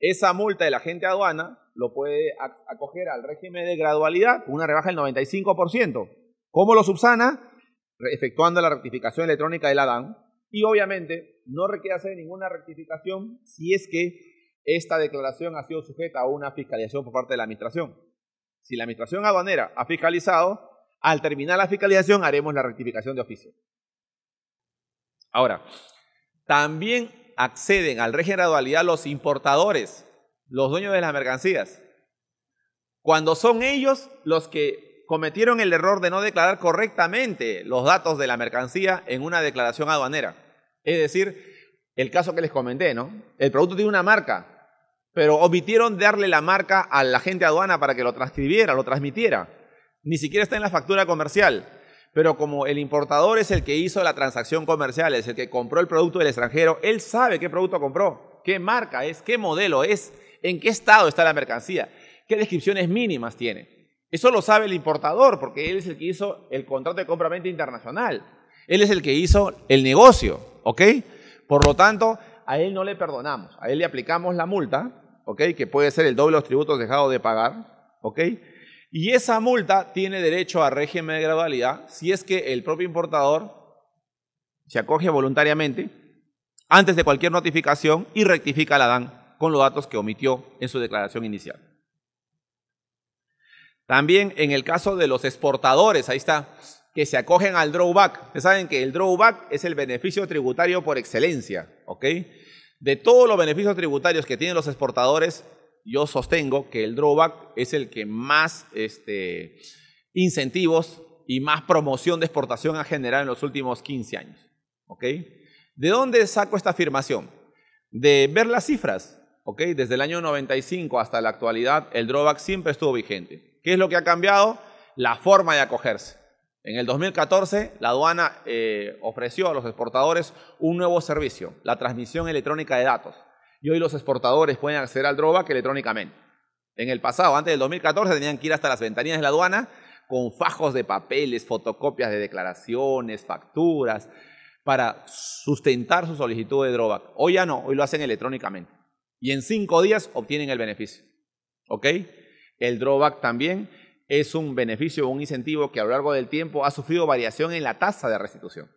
Speaker 1: Esa multa de la gente aduana lo puede acoger al régimen de gradualidad con una rebaja del 95%. ¿Cómo lo subsana? Efectuando la rectificación electrónica de la Y obviamente no requiere hacer ninguna rectificación si es que esta declaración ha sido sujeta a una fiscalización por parte de la Administración. Si la Administración aduanera ha fiscalizado, al terminar la fiscalización haremos la rectificación de oficio. Ahora, también acceden al régimen de dualidad los importadores, los dueños de las mercancías. Cuando son ellos los que cometieron el error de no declarar correctamente los datos de la mercancía en una declaración aduanera. Es decir, el caso que les comenté, ¿no? El producto tiene una marca, pero omitieron darle la marca a la gente aduana para que lo transcribiera, lo transmitiera. Ni siquiera está en la factura comercial. Pero como el importador es el que hizo la transacción comercial, es el que compró el producto del extranjero, él sabe qué producto compró, qué marca es, qué modelo es, en qué estado está la mercancía, qué descripciones mínimas tiene. Eso lo sabe el importador porque él es el que hizo el contrato de compra-venta internacional. Él es el que hizo el negocio, ¿ok? Por lo tanto, a él no le perdonamos, a él le aplicamos la multa, ¿ok? Que puede ser el doble de los tributos dejados de pagar, ¿ok? Y esa multa tiene derecho a régimen de gradualidad si es que el propio importador se acoge voluntariamente antes de cualquier notificación y rectifica la DAN con los datos que omitió en su declaración inicial. También en el caso de los exportadores, ahí está, que se acogen al drawback. Ustedes saben que el drawback es el beneficio tributario por excelencia, De todos los beneficios tributarios que tienen los exportadores, yo sostengo que el drawback es el que más este, incentivos y más promoción de exportación ha generado en los últimos 15 años. ¿De dónde saco esta afirmación? De ver las cifras. Desde el año 95 hasta la actualidad, el drawback siempre estuvo vigente. ¿Qué es lo que ha cambiado? La forma de acogerse. En el 2014, la aduana eh, ofreció a los exportadores un nuevo servicio, la transmisión electrónica de datos y hoy los exportadores pueden acceder al drawback electrónicamente. En el pasado, antes del 2014, tenían que ir hasta las ventanillas de la aduana con fajos de papeles, fotocopias de declaraciones, facturas, para sustentar su solicitud de drawback. Hoy ya no, hoy lo hacen electrónicamente. Y en cinco días obtienen el beneficio. ¿Ok? El drawback también es un beneficio un incentivo que a lo largo del tiempo ha sufrido variación en la tasa de restitución.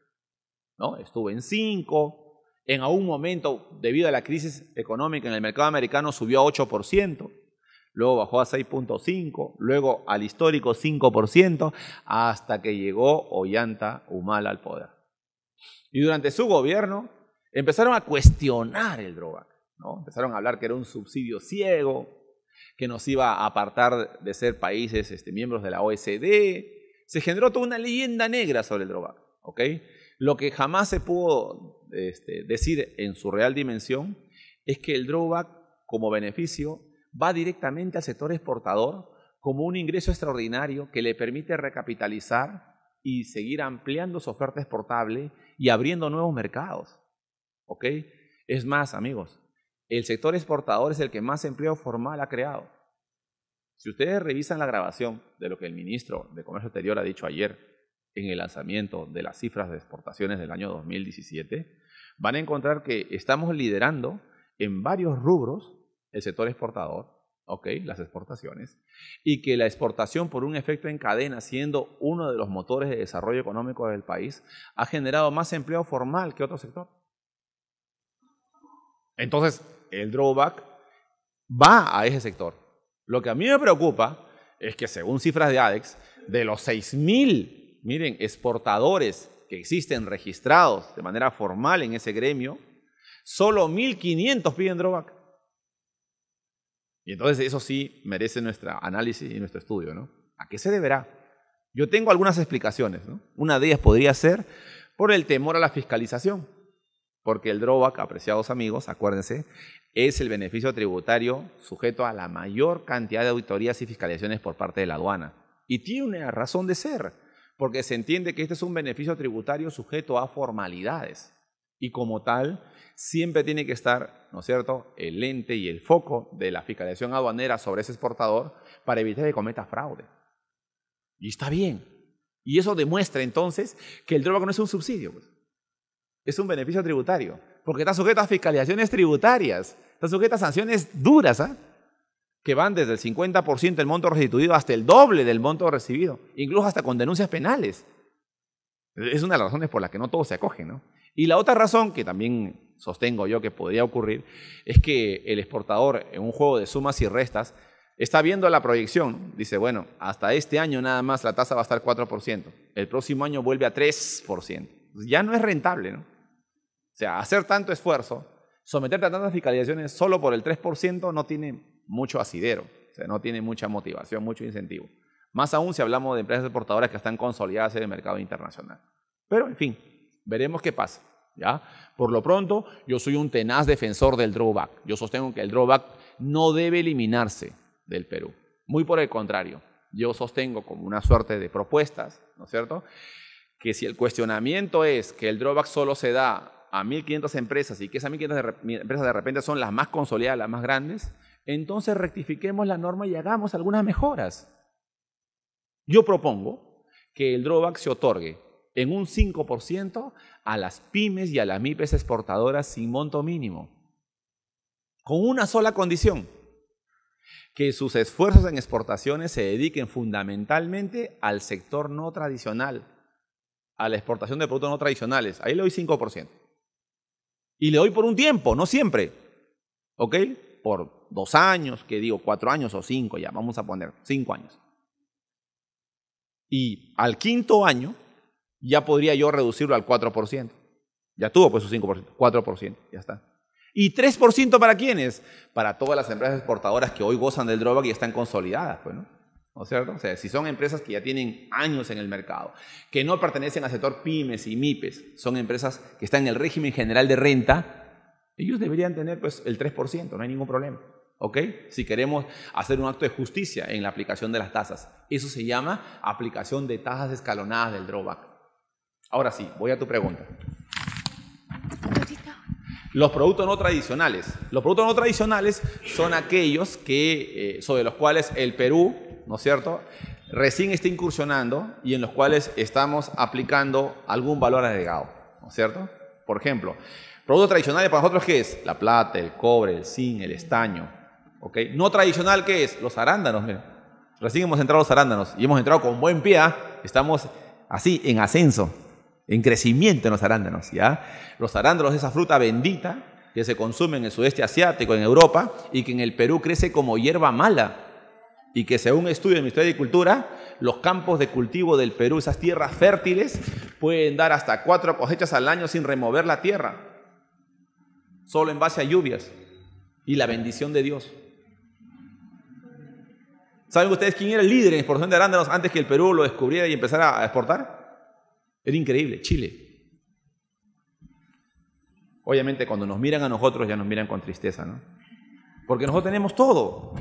Speaker 1: ¿No? Estuvo en cinco en algún momento, debido a la crisis económica en el mercado americano, subió a 8%, luego bajó a 6.5%, luego al histórico 5%, hasta que llegó Ollanta Humala al poder. Y durante su gobierno empezaron a cuestionar el droga, ¿no? empezaron a hablar que era un subsidio ciego, que nos iba a apartar de ser países este, miembros de la O.S.D. E se generó toda una leyenda negra sobre el droga, ¿ok? Lo que jamás se pudo este, decir en su real dimensión es que el drawback como beneficio va directamente al sector exportador como un ingreso extraordinario que le permite recapitalizar y seguir ampliando su oferta exportable y abriendo nuevos mercados. ¿Ok? Es más, amigos, el sector exportador es el que más empleo formal ha creado. Si ustedes revisan la grabación de lo que el ministro de Comercio Exterior ha dicho ayer en el lanzamiento de las cifras de exportaciones del año 2017, van a encontrar que estamos liderando en varios rubros el sector exportador, Las exportaciones, y que la exportación por un efecto en cadena, siendo uno de los motores de desarrollo económico del país, ha generado más empleo formal que otro sector. Entonces, el drawback va a ese sector. Lo que a mí me preocupa es que según cifras de ADEX, de los 6.000, miren, exportadores que existen registrados de manera formal en ese gremio, solo 1.500 piden drawback. Y entonces eso sí merece nuestro análisis y nuestro estudio, ¿no? ¿A qué se deberá? Yo tengo algunas explicaciones, ¿no? Una de ellas podría ser por el temor a la fiscalización, porque el drawback, apreciados amigos, acuérdense, es el beneficio tributario sujeto a la mayor cantidad de auditorías y fiscalizaciones por parte de la aduana. Y tiene una razón de ser porque se entiende que este es un beneficio tributario sujeto a formalidades. Y como tal, siempre tiene que estar, ¿no es cierto?, el lente y el foco de la fiscalización aduanera sobre ese exportador para evitar que cometa fraude. Y está bien. Y eso demuestra entonces que el drawback no es un subsidio, pues. es un beneficio tributario, porque está sujeto a fiscalizaciones tributarias, está sujeto a sanciones duras. ¿ah? que van desde el 50% del monto restituido hasta el doble del monto recibido, incluso hasta con denuncias penales. Es una de las razones por las que no todo se acoge, ¿no? Y la otra razón, que también sostengo yo que podría ocurrir, es que el exportador en un juego de sumas y restas está viendo la proyección. Dice, bueno, hasta este año nada más la tasa va a estar 4%. El próximo año vuelve a 3%. Ya no es rentable, ¿no? O sea, hacer tanto esfuerzo, someterte a tantas fiscalizaciones solo por el 3% no tiene mucho asidero, o sea, no tiene mucha motivación, mucho incentivo. Más aún si hablamos de empresas exportadoras que están consolidadas en el mercado internacional. Pero, en fin, veremos qué pasa. ¿ya? Por lo pronto, yo soy un tenaz defensor del drawback. Yo sostengo que el drawback no debe eliminarse del Perú. Muy por el contrario, yo sostengo como una suerte de propuestas, ¿no es cierto? Que si el cuestionamiento es que el drawback solo se da a 1.500 empresas y que esas 1.500 empresas de repente son las más consolidadas, las más grandes, entonces rectifiquemos la norma y hagamos algunas mejoras. Yo propongo que el drawback se otorgue en un 5% a las pymes y a las MIPES exportadoras sin monto mínimo, con una sola condición, que sus esfuerzos en exportaciones se dediquen fundamentalmente al sector no tradicional, a la exportación de productos no tradicionales. Ahí le doy 5%. Y le doy por un tiempo, no siempre. ¿Ok? por dos años, que digo cuatro años o cinco ya, vamos a poner cinco años. Y al quinto año ya podría yo reducirlo al 4%. Ya tuvo pues su 5%, 4%, ya está. ¿Y 3% para quiénes? Para todas las empresas exportadoras que hoy gozan del drawback y están consolidadas, pues, ¿no? ¿No es cierto? O sea, si son empresas que ya tienen años en el mercado, que no pertenecen al sector pymes y MIPES, son empresas que están en el régimen general de renta, ellos deberían tener pues el 3%, no hay ningún problema. ¿Ok? Si queremos hacer un acto de justicia en la aplicación de las tasas, eso se llama aplicación de tasas escalonadas del drawback. Ahora sí, voy a tu pregunta. Los productos no tradicionales. Los productos no tradicionales son aquellos que, eh, sobre los cuales el Perú, ¿no es cierto?, recién está incursionando y en los cuales estamos aplicando algún valor agregado, ¿no es cierto? Por ejemplo, ¿Productos tradicionales para nosotros, ¿qué es? La plata, el cobre, el zinc, el estaño. ¿Ok? No tradicional, ¿qué es? Los arándanos, mira. Recién hemos entrado los arándanos y hemos entrado con buen pie. ¿ah? Estamos así, en ascenso, en crecimiento en los arándanos, ¿ya? Los arándanos, esa fruta bendita que se consume en el sudeste asiático, en Europa, y que en el Perú crece como hierba mala. Y que según estudio del Ministerio de Cultura, los campos de cultivo del Perú, esas tierras fértiles, pueden dar hasta cuatro cosechas al año sin remover la tierra solo en base a lluvias y la bendición de Dios. ¿Saben ustedes quién era el líder en exportación de arándanos antes que el Perú lo descubriera y empezara a exportar? Era increíble, Chile. Obviamente cuando nos miran a nosotros ya nos miran con tristeza, ¿no? Porque nosotros tenemos todo.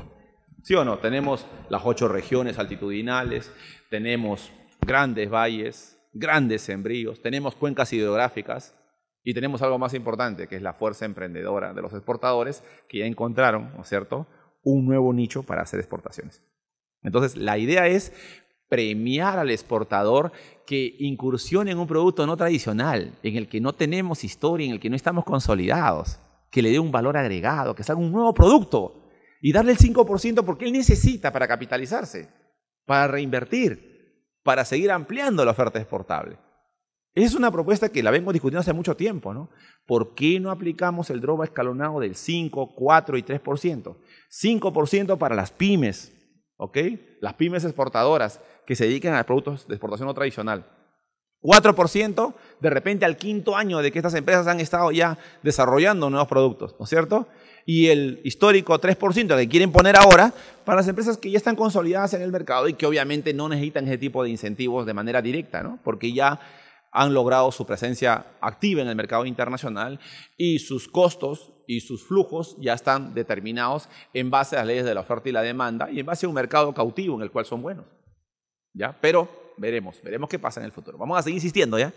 Speaker 1: ¿Sí o no? Tenemos las ocho regiones altitudinales, tenemos grandes valles, grandes sembríos, tenemos cuencas hidrográficas, y tenemos algo más importante, que es la fuerza emprendedora de los exportadores, que ya encontraron, ¿no es cierto?, un nuevo nicho para hacer exportaciones. Entonces, la idea es premiar al exportador que incursione en un producto no tradicional, en el que no tenemos historia, en el que no estamos consolidados, que le dé un valor agregado, que salga un nuevo producto y darle el 5% porque él necesita para capitalizarse, para reinvertir, para seguir ampliando la oferta exportable. Es una propuesta que la vengo discutiendo hace mucho tiempo, ¿no? ¿Por qué no aplicamos el droga escalonado del 5, 4 y 3%? 5% para las pymes, ¿ok? Las pymes exportadoras que se dediquen a productos de exportación no tradicional. 4% de repente al quinto año de que estas empresas han estado ya desarrollando nuevos productos, ¿no es cierto? Y el histórico 3% que quieren poner ahora para las empresas que ya están consolidadas en el mercado y que obviamente no necesitan ese tipo de incentivos de manera directa, ¿no? Porque ya han logrado su presencia activa en el mercado internacional y sus costos y sus flujos ya están determinados en base a las leyes de la oferta y la demanda y en base a un mercado cautivo en el cual son buenos. ¿Ya? Pero veremos, veremos qué pasa en el futuro. Vamos a seguir insistiendo, ¿ya?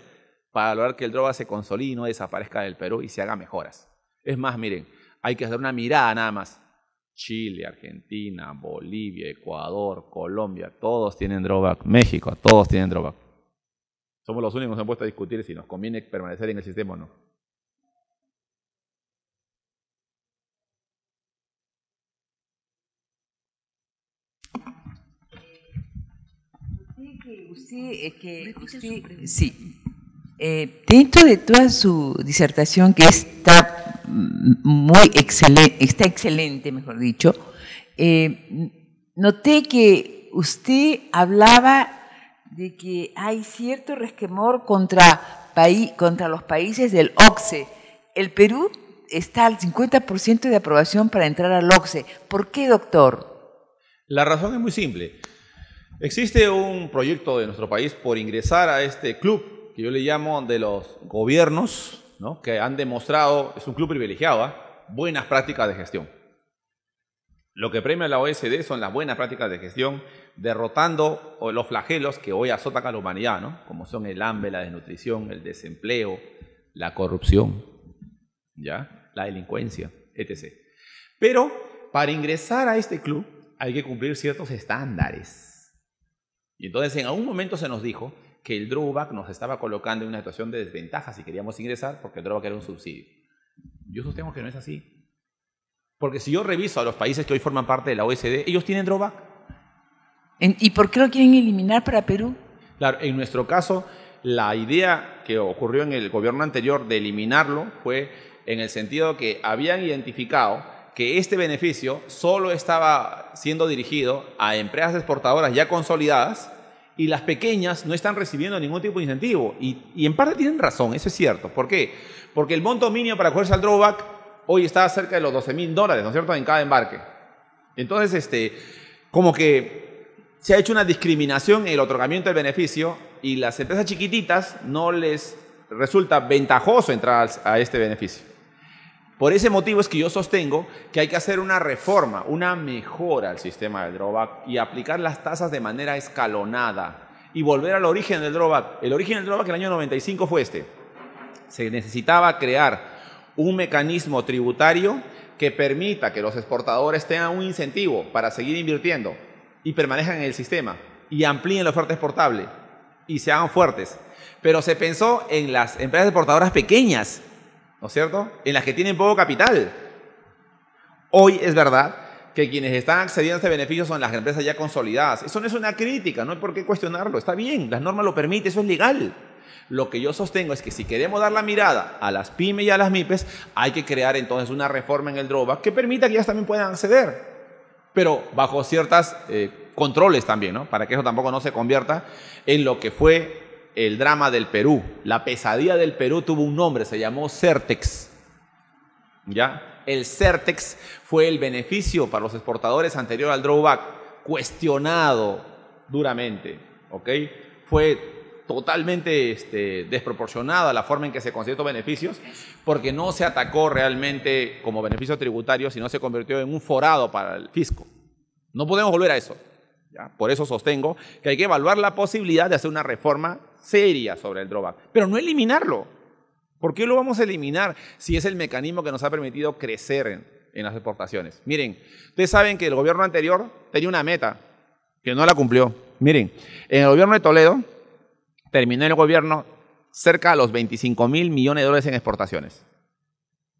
Speaker 1: Para lograr que el droga se consolide y no desaparezca del Perú y se haga mejoras. Es más, miren, hay que hacer una mirada nada más. Chile, Argentina, Bolivia, Ecuador, Colombia, todos tienen droga. México, todos tienen droga. Somos los únicos que nos han puesto a discutir si nos conviene permanecer en el sistema o no.
Speaker 2: Eh, sí. Eh, dentro de toda su disertación, que está muy excelente, está excelente, mejor dicho, eh, noté que usted hablaba de que hay cierto resquemor contra, contra los países del OCSE. El Perú está al 50% de aprobación para entrar al
Speaker 1: OCSE. ¿Por qué, doctor? La razón es muy simple. Existe un proyecto de nuestro país por ingresar a este club que yo le llamo de los gobiernos, que han demostrado, es un club privilegiado, ¿ah? buenas prácticas de gestión. Lo que premia la OSD son las buenas prácticas de gestión derrotando los flagelos que hoy azotan a la humanidad, ¿no? como son el hambre, la desnutrición, el desempleo, la corrupción, ¿ya? la delincuencia, etc. Pero para ingresar a este club hay que cumplir ciertos estándares. Y entonces en algún momento se nos dijo que el drawback nos estaba colocando en una situación de desventaja si queríamos ingresar porque el drawback era un subsidio. Yo sostengo que no es así. Porque si yo reviso a los países que hoy forman parte de la OSD, ellos tienen drawback.
Speaker 2: ¿Y por qué lo quieren eliminar para Perú?
Speaker 1: Claro, en nuestro caso, la idea que ocurrió en el gobierno anterior de eliminarlo fue en el sentido que habían identificado que este beneficio solo estaba siendo dirigido a empresas exportadoras ya consolidadas y las pequeñas no están recibiendo ningún tipo de incentivo. Y, en parte tienen razón, eso es cierto. ¿Por qué? Porque el monto mínimo para cogerse al drawback hoy está cerca de los 12 mil dólares, ¿no es cierto?, en cada embarque. Entonces, este, como que se ha hecho una discriminación en el otorgamiento del beneficio y las empresas chiquititas no les resulta ventajoso entrar a este beneficio. Por ese motivo es que yo sostengo que hay que hacer una reforma, una mejora al sistema del drawback y aplicar las tasas de manera escalonada y volver al origen del drawback. El origen del drawback en el año 95 fue este. Se necesitaba crear un mecanismo tributario que permita que los exportadores tengan un incentivo para seguir invirtiendo y permanezcan en el sistema y amplíen la oferta exportable y se hagan fuertes. Pero se pensó en las empresas exportadoras pequeñas, ¿no es cierto? En las que tienen poco capital. Hoy es verdad que quienes están accediendo a este beneficio son las empresas ya consolidadas. Eso no es una crítica, no hay por qué cuestionarlo. Está bien, las normas lo permiten, eso es legal. Lo que yo sostengo es que si queremos dar la mirada a las pymes y a las MIPES, hay que crear entonces una reforma en el DROBA que permita que ellas también puedan acceder pero bajo ciertos eh, controles también, ¿no? Para que eso tampoco no se convierta en lo que fue el drama del Perú. La pesadilla del Perú tuvo un nombre, se llamó Certex. ¿Ya? El Certex fue el beneficio para los exportadores anterior al drawback, cuestionado duramente, ¿ok? Fue totalmente este, desproporcionada la forma en que se concedió beneficios, porque no se atacó realmente como beneficio tributario, sino se convirtió en un forado para el fisco. No podemos volver a eso. ¿ya? Por eso sostengo que hay que evaluar la posibilidad de hacer una reforma seria sobre el drawback, pero no eliminarlo. ¿Por qué lo vamos a eliminar si es el mecanismo que nos ha permitido crecer en las exportaciones? Miren, ustedes saben que el gobierno anterior tenía una meta que no la cumplió. Miren, en el gobierno de Toledo, terminó el gobierno cerca de los 25 mil millones de dólares en exportaciones.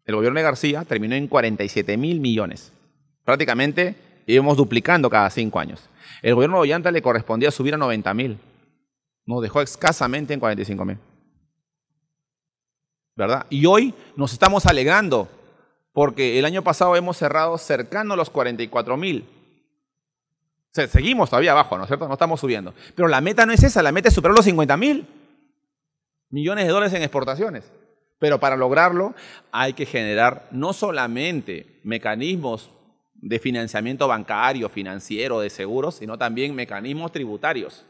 Speaker 1: El gobierno de García terminó en 47 mil millones. Prácticamente íbamos duplicando cada cinco años. El gobierno de Ollanta le correspondía subir a 90 mil. Nos dejó escasamente en 45 mil. ¿Verdad? Y hoy nos estamos alegrando porque el año pasado hemos cerrado cercano a los 44 mil seguimos todavía abajo, ¿no es cierto? No estamos subiendo. Pero la meta no es esa, la meta es superar los 50 mil millones de dólares en exportaciones. Pero para lograrlo hay que generar no solamente mecanismos de financiamiento bancario, financiero, de seguros, sino también mecanismos tributarios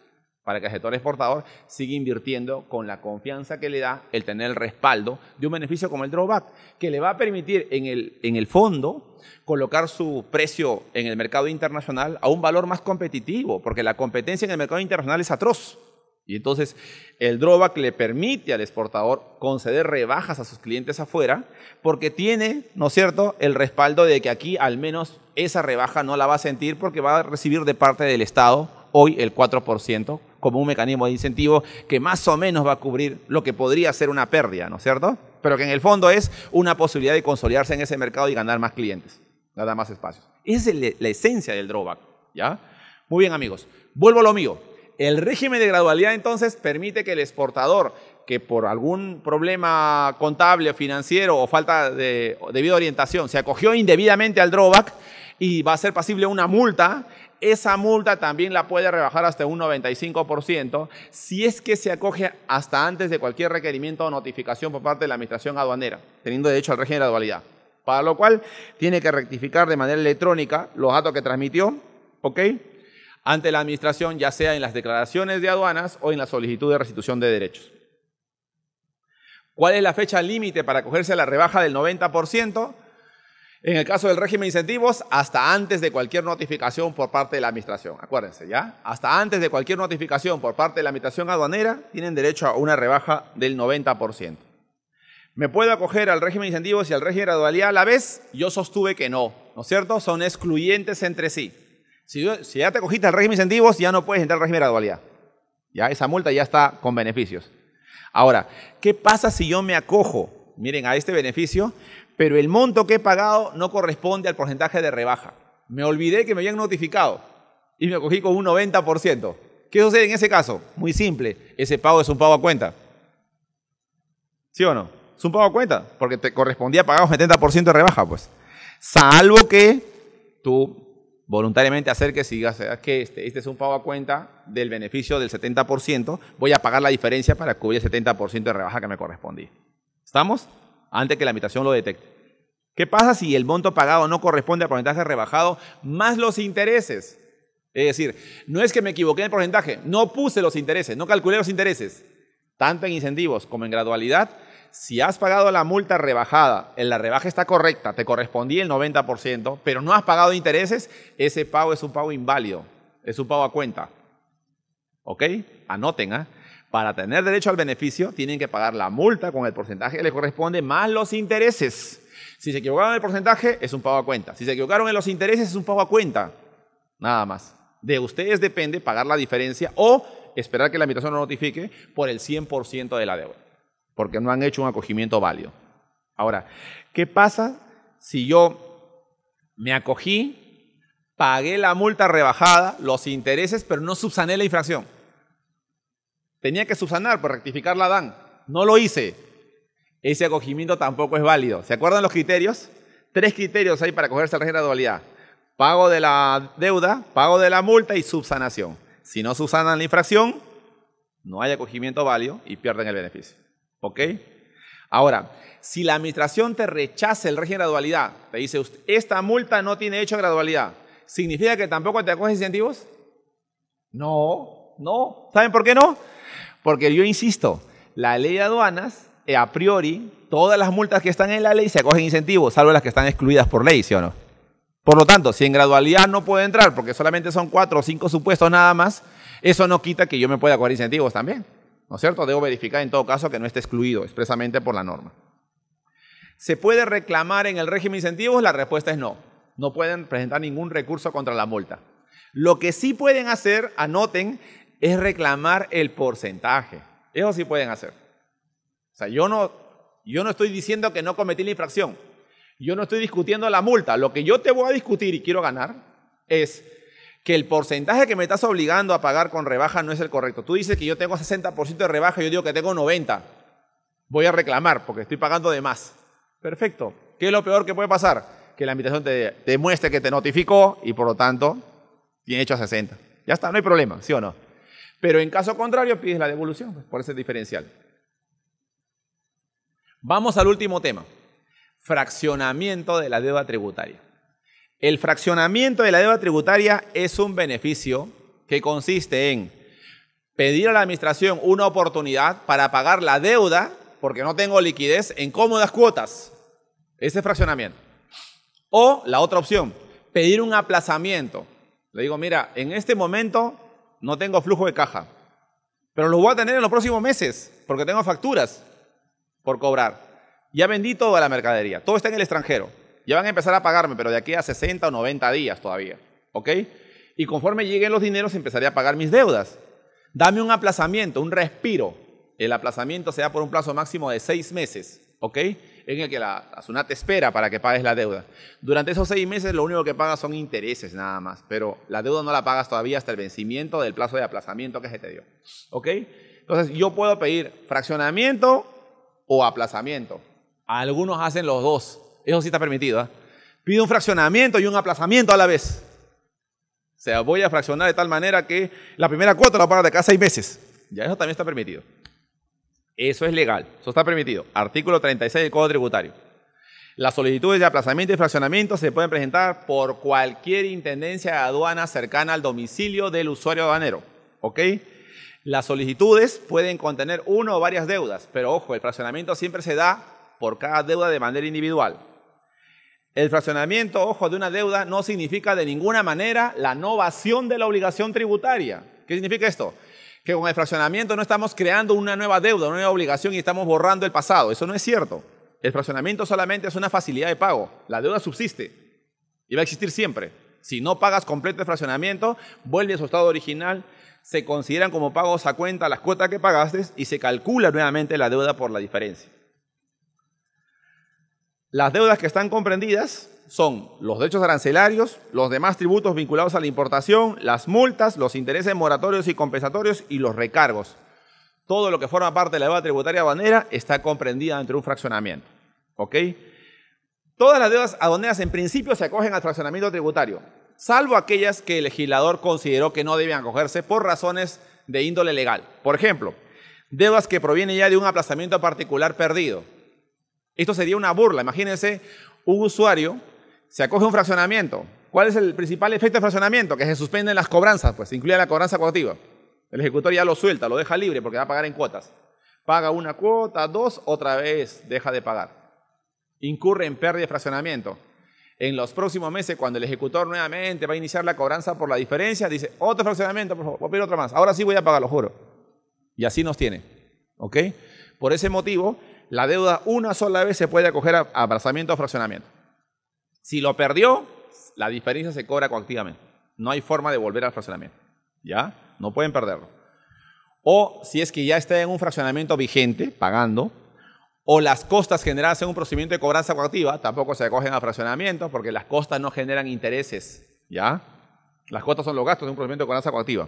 Speaker 1: para que el sector exportador siga invirtiendo con la confianza que le da el tener el respaldo de un beneficio como el drawback, que le va a permitir en el, en el fondo colocar su precio en el mercado internacional a un valor más competitivo, porque la competencia en el mercado internacional es atroz. Y entonces el drawback le permite al exportador conceder rebajas a sus clientes afuera porque tiene, ¿no es cierto?, el respaldo de que aquí al menos esa rebaja no la va a sentir porque va a recibir de parte del Estado hoy el 4% como un mecanismo de incentivo que más o menos va a cubrir lo que podría ser una pérdida, ¿no es cierto? Pero que en el fondo es una posibilidad de consolidarse en ese mercado y ganar más clientes, ganar más espacios. Esa es la esencia del drawback, ¿ya? Muy bien, amigos. Vuelvo a lo mío. El régimen de gradualidad entonces permite que el exportador que por algún problema contable, o financiero o falta de debida orientación se acogió indebidamente al drawback y va a ser pasible una multa, esa multa también la puede rebajar hasta un 95% si es que se acoge hasta antes de cualquier requerimiento o notificación por parte de la administración aduanera, teniendo derecho al régimen de dualidad. Para lo cual tiene que rectificar de manera electrónica los datos que transmitió, ¿ok? Ante la administración, ya sea en las declaraciones de aduanas o en la solicitud de restitución de derechos cuál es la fecha límite para acogerse a la rebaja del 90%. En el caso del régimen de incentivos, hasta antes de cualquier notificación por parte de la administración. Acuérdense, ¿ya? Hasta antes de cualquier notificación por parte de la administración aduanera, tienen derecho a una rebaja del 90%. ¿Me puedo acoger al régimen de incentivos y al régimen de gradualidad a la vez? Yo sostuve que no, ¿no es cierto? Son excluyentes entre sí. Si, ya te cogiste al régimen de incentivos, ya no puedes entrar al régimen de gradualidad. Ya esa multa ya está con beneficios. Ahora, ¿qué pasa si yo me acojo, miren, a este beneficio, pero el monto que he pagado no corresponde al porcentaje de rebaja? Me olvidé que me habían notificado y me acogí con un 90%. ¿Qué sucede en ese caso? Muy simple, ese pago es un pago a cuenta. ¿Sí o no? Es un pago a cuenta, porque te correspondía pagar un 70% de rebaja, pues. Salvo que tú voluntariamente hacer que siga, que este, este, es un pago a cuenta del beneficio del 70%, voy a pagar la diferencia para cubrir el 70% de rebaja que me correspondía. ¿Estamos? Antes que la invitación lo detecte. ¿Qué pasa si el monto pagado no corresponde al porcentaje rebajado más los intereses? Es decir, no es que me equivoqué en el porcentaje, no puse los intereses, no calculé los intereses, tanto en incentivos como en gradualidad, si has pagado la multa rebajada, la rebaja está correcta, te correspondía el 90%, pero no has pagado intereses, ese pago es un pago inválido, es un pago a cuenta. ¿Ok? Anoten, ¿ah? Para tener derecho al beneficio, tienen que pagar la multa con el porcentaje que le corresponde más los intereses. Si se equivocaron en el porcentaje, es un pago a cuenta. Si se equivocaron en los intereses, es un pago a cuenta. Nada más. De ustedes depende pagar la diferencia o esperar que la administración lo notifique por el 100% de la deuda porque no han hecho un acogimiento válido. Ahora, ¿qué pasa si yo me acogí, pagué la multa rebajada, los intereses, pero no subsané la infracción? Tenía que subsanar por rectificar la DAN. No lo hice. Ese acogimiento tampoco es válido. ¿Se acuerdan los criterios? Tres criterios hay para acogerse al régimen de dualidad. Pago de la deuda, pago de la multa y subsanación. Si no subsanan la infracción, no hay acogimiento válido y pierden el beneficio. ¿Ok? Ahora, si la administración te rechaza el régimen de gradualidad, te dice, esta multa no tiene hecho de gradualidad, ¿significa que tampoco te acoges incentivos? No, no. ¿Saben por qué no? Porque yo insisto, la ley de aduanas, eh, a priori, todas las multas que están en la ley se acogen incentivos, salvo las que están excluidas por ley, ¿sí o no? Por lo tanto, si en gradualidad no puedo entrar, porque solamente son cuatro o cinco supuestos nada más, eso no quita que yo me pueda acoger incentivos también. ¿No es cierto? Debo verificar en todo caso que no esté excluido expresamente por la norma. ¿Se puede reclamar en el régimen de incentivos? La respuesta es no. No pueden presentar ningún recurso contra la multa. Lo que sí pueden hacer, anoten, es reclamar el porcentaje. Eso sí pueden hacer. O sea, yo no, yo no estoy diciendo que no cometí la infracción. Yo no estoy discutiendo la multa. Lo que yo te voy a discutir y quiero ganar es que el porcentaje que me estás obligando a pagar con rebaja no es el correcto. Tú dices que yo tengo 60% de rebaja, yo digo que tengo 90. Voy a reclamar porque estoy pagando de más. Perfecto. ¿Qué es lo peor que puede pasar? Que la invitación te, demuestre que te notificó y por lo tanto tiene hecho a 60. Ya está, no hay problema, ¿sí o no? Pero en caso contrario pides la devolución pues, por ese diferencial. Vamos al último tema. Fraccionamiento de la deuda tributaria. El fraccionamiento de la deuda tributaria es un beneficio que consiste en pedir a la administración una oportunidad para pagar la deuda, porque no tengo liquidez, en cómodas cuotas. Ese es fraccionamiento. O la otra opción, pedir un aplazamiento. Le digo, mira, en este momento no tengo flujo de caja, pero lo voy a tener en los próximos meses, porque tengo facturas por cobrar. Ya vendí toda la mercadería, todo está en el extranjero. Ya van a empezar a pagarme, pero de aquí a 60 o 90 días todavía. ¿Ok? Y conforme lleguen los dineros, empezaré a pagar mis deudas. Dame un aplazamiento, un respiro. El aplazamiento sea por un plazo máximo de seis meses. ¿Ok? En el que la, la SUNAT te espera para que pagues la deuda. Durante esos seis meses, lo único que pagas son intereses nada más. Pero la deuda no la pagas todavía hasta el vencimiento del plazo de aplazamiento que se te dio. ¿Ok? Entonces, yo puedo pedir fraccionamiento o aplazamiento. Algunos hacen los dos. Eso sí está permitido. ¿ah? Pide un fraccionamiento y un aplazamiento a la vez. O sea, voy a fraccionar de tal manera que la primera cuota la paga de acá seis meses. Ya eso también está permitido. Eso es legal, eso está permitido. Artículo 36 del Código Tributario. Las solicitudes de aplazamiento y fraccionamiento se pueden presentar por cualquier intendencia de aduana cercana al domicilio del usuario aduanero. ¿Ok? Las solicitudes pueden contener una o varias deudas, pero ojo, el fraccionamiento siempre se da por cada deuda de manera individual. El fraccionamiento, ojo, de una deuda no significa de ninguna manera la novación de la obligación tributaria. ¿Qué significa esto? Que con el fraccionamiento no estamos creando una nueva deuda, una nueva obligación y estamos borrando el pasado. Eso no es cierto. El fraccionamiento solamente es una facilidad de pago. La deuda subsiste y va a existir siempre. Si no pagas completo el fraccionamiento, vuelve a su estado original, se consideran como pagos a cuenta las cuotas que pagaste y se calcula nuevamente la deuda por la diferencia. Las deudas que están comprendidas son los derechos arancelarios, los demás tributos vinculados a la importación, las multas, los intereses moratorios y compensatorios y los recargos. Todo lo que forma parte de la deuda tributaria aduanera está comprendida entre un fraccionamiento. ¿Ok? Todas las deudas aduaneras en principio se acogen al fraccionamiento tributario, salvo aquellas que el legislador consideró que no debían acogerse por razones de índole legal. Por ejemplo, deudas que provienen ya de un aplazamiento particular perdido, esto sería una burla. Imagínense, un usuario se acoge a un fraccionamiento. ¿Cuál es el principal efecto del fraccionamiento? Que se suspenden las cobranzas, pues, incluye la cobranza cuotativa. El ejecutor ya lo suelta, lo deja libre porque va a pagar en cuotas. Paga una cuota, dos, otra vez deja de pagar. Incurre en pérdida de fraccionamiento. En los próximos meses, cuando el ejecutor nuevamente va a iniciar la cobranza por la diferencia, dice, otro fraccionamiento, por favor, voy a pedir otro más. Ahora sí voy a pagar, lo juro. Y así nos tiene. ¿Ok? Por ese motivo, la deuda una sola vez se puede acoger a abrazamiento o fraccionamiento. Si lo perdió, la diferencia se cobra coactivamente. No hay forma de volver al fraccionamiento. ¿Ya? No pueden perderlo. O si es que ya está en un fraccionamiento vigente, pagando, o las costas generadas en un procedimiento de cobranza coactiva, tampoco se acogen a fraccionamiento porque las costas no generan intereses. ¿Ya? Las costas son los gastos de un procedimiento de cobranza coactiva.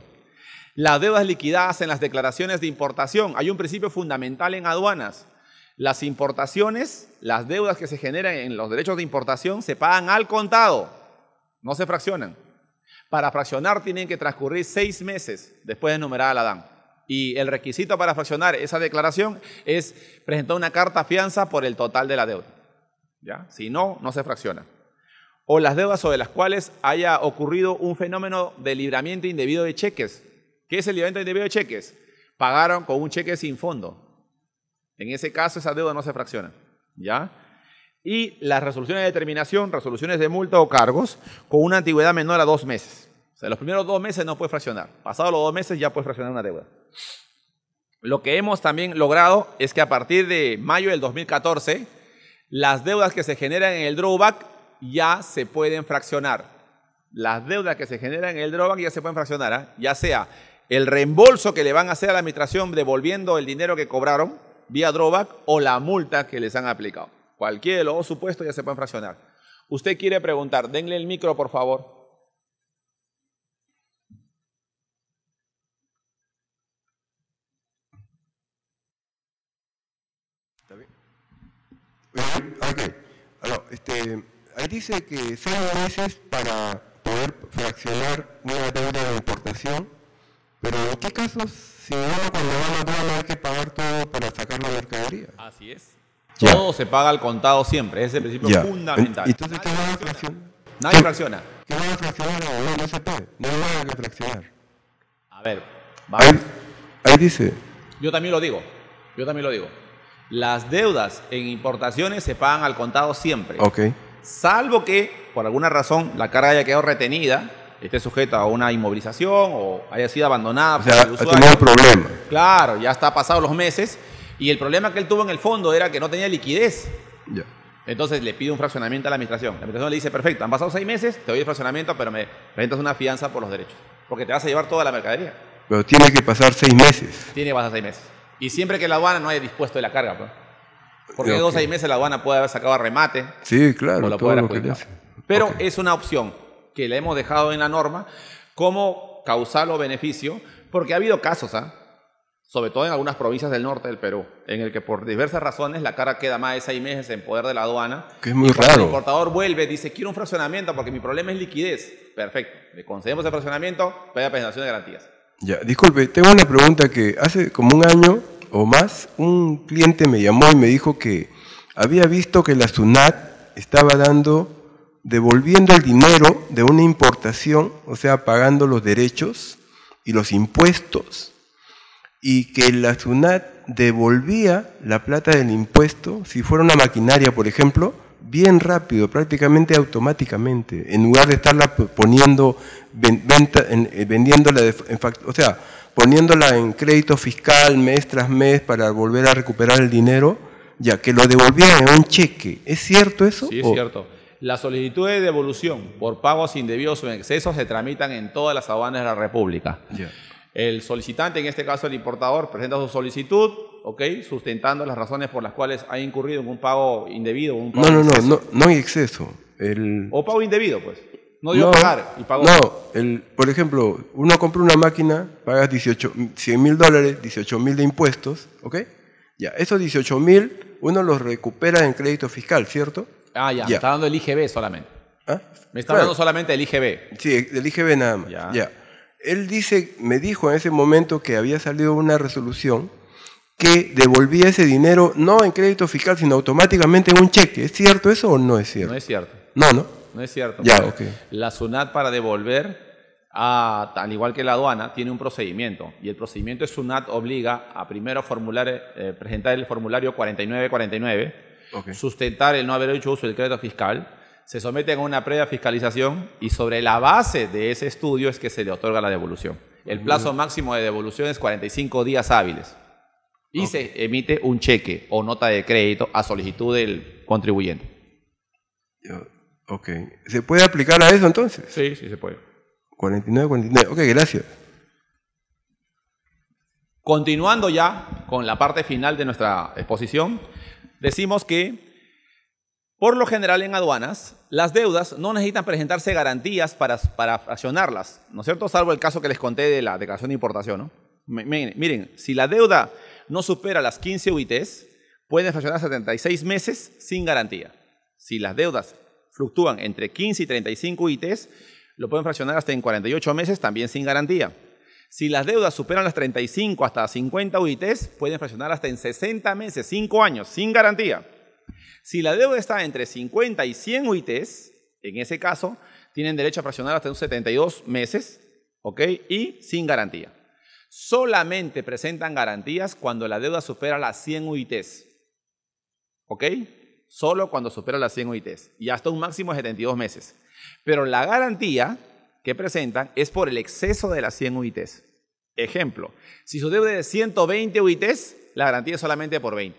Speaker 1: Las deudas liquidadas en las declaraciones de importación. Hay un principio fundamental en aduanas las importaciones, las deudas que se generan en los derechos de importación se pagan al contado, no se fraccionan. Para fraccionar tienen que transcurrir seis meses después de a la DAN. Y el requisito para fraccionar esa declaración es presentar una carta fianza por el total de la deuda. ¿Ya? Si no, no se fracciona. O las deudas sobre las cuales haya ocurrido un fenómeno de libramiento indebido de cheques. ¿Qué es el libramiento indebido de cheques? Pagaron con un cheque sin fondo. En ese caso, esa deuda no se fracciona. ¿Ya? Y las resoluciones de determinación, resoluciones de multa o cargos con una antigüedad menor a dos meses. O sea, los primeros dos meses no puede fraccionar. Pasados los dos meses ya puede fraccionar una deuda. Lo que hemos también logrado es que a partir de mayo del 2014, las deudas que se generan en el drawback ya se pueden fraccionar. Las deudas que se generan en el drawback ya se pueden fraccionar, ¿ah? ya sea el reembolso que le van a hacer a la administración devolviendo el dinero que cobraron, vía drawback o la multa que les han aplicado. Cualquier de los supuestos ya se pueden fraccionar. Usted quiere preguntar, denle el micro por favor.
Speaker 2: ¿Está bien? Ok. este, ahí dice que seis meses para poder fraccionar una deuda de importación pero en qué casos,
Speaker 1: si uno cuando va a va a hay que pagar todo para sacar la mercadería. Así es. Todo se paga al contado siempre, es el principio fundamental. Entonces, ¿qué va a fraccionar? Nadie fracciona. ¿Qué va a fraccionar? No, no se puede. No va a fraccionar. A ver, vamos. Ahí, ahí dice. Yo también lo digo. Yo también lo digo. Las deudas en importaciones se pagan al contado siempre. Ok. Salvo que, por alguna razón, la carga haya quedado retenida esté sujeta a una inmovilización o haya sido abandonada o por el usuario. problema. Claro, ya está pasado los meses y el problema que él tuvo en el fondo era que no tenía liquidez. Ya. Entonces le pide un fraccionamiento a la administración. La administración le dice, perfecto, han pasado seis meses, te doy el fraccionamiento, pero me presentas una fianza por los derechos, porque te vas a llevar toda la mercadería. Pero tiene que pasar seis meses. Tiene que pasar seis meses. Y siempre que la aduana no haya dispuesto de la carga, pues. Porque en dos o seis meses la aduana puede haber sacado a remate.
Speaker 2: Sí, claro.
Speaker 1: Pero es una opción que le hemos dejado en la norma cómo causarlo beneficio, porque ha habido casos, ¿ah? sobre todo en algunas provincias del norte del Perú, en el que por diversas razones la cara queda más de seis meses en poder de la aduana. Que es muy raro. El importador vuelve, dice, quiero un fraccionamiento porque mi problema es liquidez. Perfecto, le concedemos el fraccionamiento, pide presentación de garantías.
Speaker 2: Ya, disculpe, tengo una pregunta que hace como un año o más, un cliente me llamó y me dijo que había visto que la SUNAT estaba dando devolviendo el dinero de una importación, o sea, pagando los derechos y los impuestos, y que la SUNAT devolvía la plata del impuesto, si fuera una maquinaria, por ejemplo, bien rápido, prácticamente automáticamente, en lugar de estarla poniendo, eh, vendiéndola, en o sea, poniéndola en crédito fiscal mes tras mes para volver a recuperar el dinero, ya que lo devolvían en un cheque. ¿Es cierto eso? Sí, es cierto.
Speaker 1: Las solicitudes de devolución por pagos indebidos o en exceso se tramitan en todas las aduanas de la República. El solicitante, en este caso el importador, presenta su solicitud, ¿ok? Sustentando las razones por las cuales ha incurrido en un pago indebido. Un pago no, no, no, no,
Speaker 2: no hay exceso. O pago indebido, pues. No dio no, pagar y pagó. No, el, por ejemplo, uno compra una máquina, pagas 18, 100 mil dólares, 18 mil de impuestos, ¿ok? Ya, esos 18 mil uno los recupera en crédito fiscal, ¿cierto?
Speaker 1: Ah, ya. me Está dando el IGB solamente. ¿Ah? Me está dando solamente el
Speaker 2: IGB. Sí, el IGB nada más. Ya. Él dice, me dijo en ese momento que había salido una resolución que devolvía ese dinero no en crédito fiscal, sino automáticamente en un cheque. ¿Es cierto eso o no es cierto? No es cierto. No, no. No es cierto.
Speaker 1: La SUNAT para devolver, a, al igual que la aduana, tiene un procedimiento. Y el procedimiento de SUNAT obliga a primero formular, eh, presentar el formulario 4949 sustentar el no haber hecho uso del crédito fiscal, se somete a una previa fiscalización y sobre la base de ese estudio es que se le otorga la devolución. El plazo máximo de devolución es 45 días hábiles y se emite un cheque o nota de crédito a solicitud del contribuyente.
Speaker 2: Ok. ¿Se puede aplicar a
Speaker 1: eso entonces? Sí, sí se puede.
Speaker 2: 49, 49. Ok, gracias.
Speaker 1: Continuando ya con la parte final de nuestra exposición, decimos que por lo general en aduanas, las deudas no necesitan presentarse garantías para, para fraccionarlas, ¿no es cierto? Salvo el caso que les conté de la declaración de importación, ¿no? Miren, miren si la deuda no supera las 15 UITs, pueden fraccionar 76 meses sin garantía. Si las deudas fluctúan entre 15 y 35 UITs, lo pueden fraccionar hasta en 48 meses también sin garantía. Si las deudas superan las 35 hasta 50 UITs, pueden fraccionar hasta en 60 meses, 5 años, sin garantía. Si la deuda está entre 50 y 100 UITs, en ese caso, tienen derecho a fraccionar hasta en 72 meses, ¿ok? Y sin garantía. Solamente presentan garantías cuando la deuda supera las 100 UITs, ¿ok? Solo cuando supera las 100 UITs y hasta un máximo de 72 meses. Pero la garantía que presentan es por el exceso de las 100 UITs. Ejemplo, si su deuda es de 120 UITs, la garantía es solamente por 20,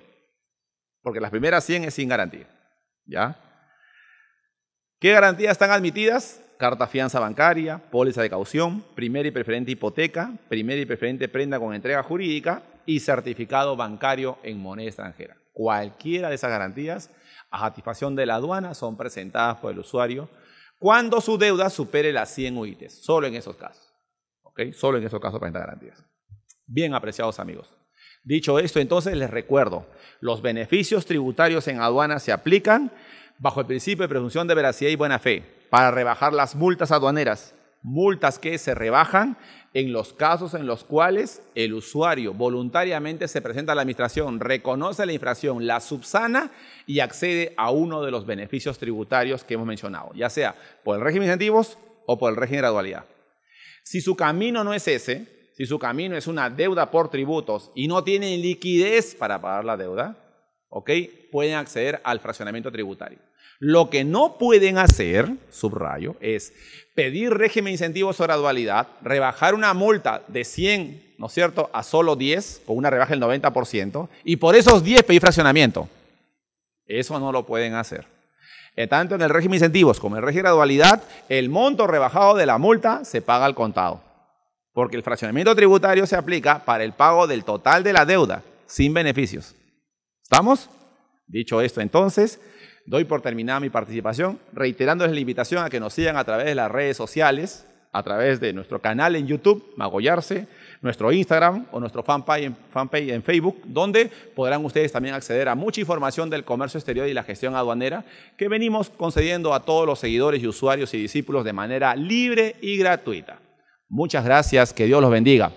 Speaker 1: porque las primeras 100 es sin garantía. ¿Ya? ¿Qué garantías están admitidas? Carta fianza bancaria, póliza de caución, primera y preferente hipoteca, primera y preferente prenda con entrega jurídica y certificado bancario en moneda extranjera. Cualquiera de esas garantías, a satisfacción de la aduana, son presentadas por el usuario cuando su deuda supere las 100 UITs, solo en esos casos. Solo en esos casos presenta garantías. Bien, apreciados amigos. Dicho esto, entonces les recuerdo, los beneficios tributarios en aduanas se aplican bajo el principio de presunción de veracidad y buena fe para rebajar las multas aduaneras multas que se rebajan en los casos en los cuales el usuario voluntariamente se presenta a la administración, reconoce la infracción, la subsana y accede a uno de los beneficios tributarios que hemos mencionado, ya sea por el régimen de incentivos o por el régimen de gradualidad. Si su camino no es ese, si su camino es una deuda por tributos y no tiene liquidez para pagar la deuda, pueden acceder al fraccionamiento tributario. Lo que no pueden hacer, subrayo, es pedir régimen de incentivos o gradualidad, rebajar una multa de 100, ¿no es cierto?, a solo 10, con una rebaja del 90%, y por esos 10 pedir fraccionamiento. Eso no lo pueden hacer. Eh, tanto en el régimen de incentivos como en el régimen de gradualidad, el monto rebajado de la multa se paga al contado. Porque el fraccionamiento tributario se aplica para el pago del total de la deuda, sin beneficios. ¿Estamos? Dicho esto, entonces, Doy por terminada mi participación, reiterándoles la invitación a que nos sigan a través de las redes sociales, a través de nuestro canal en YouTube, Magollarse, nuestro Instagram o nuestro fanpage en, fanpage en Facebook, donde podrán ustedes también acceder a mucha información del comercio exterior y la gestión aduanera que venimos concediendo a todos los seguidores y usuarios y discípulos de manera libre y gratuita. Muchas gracias, que Dios los bendiga.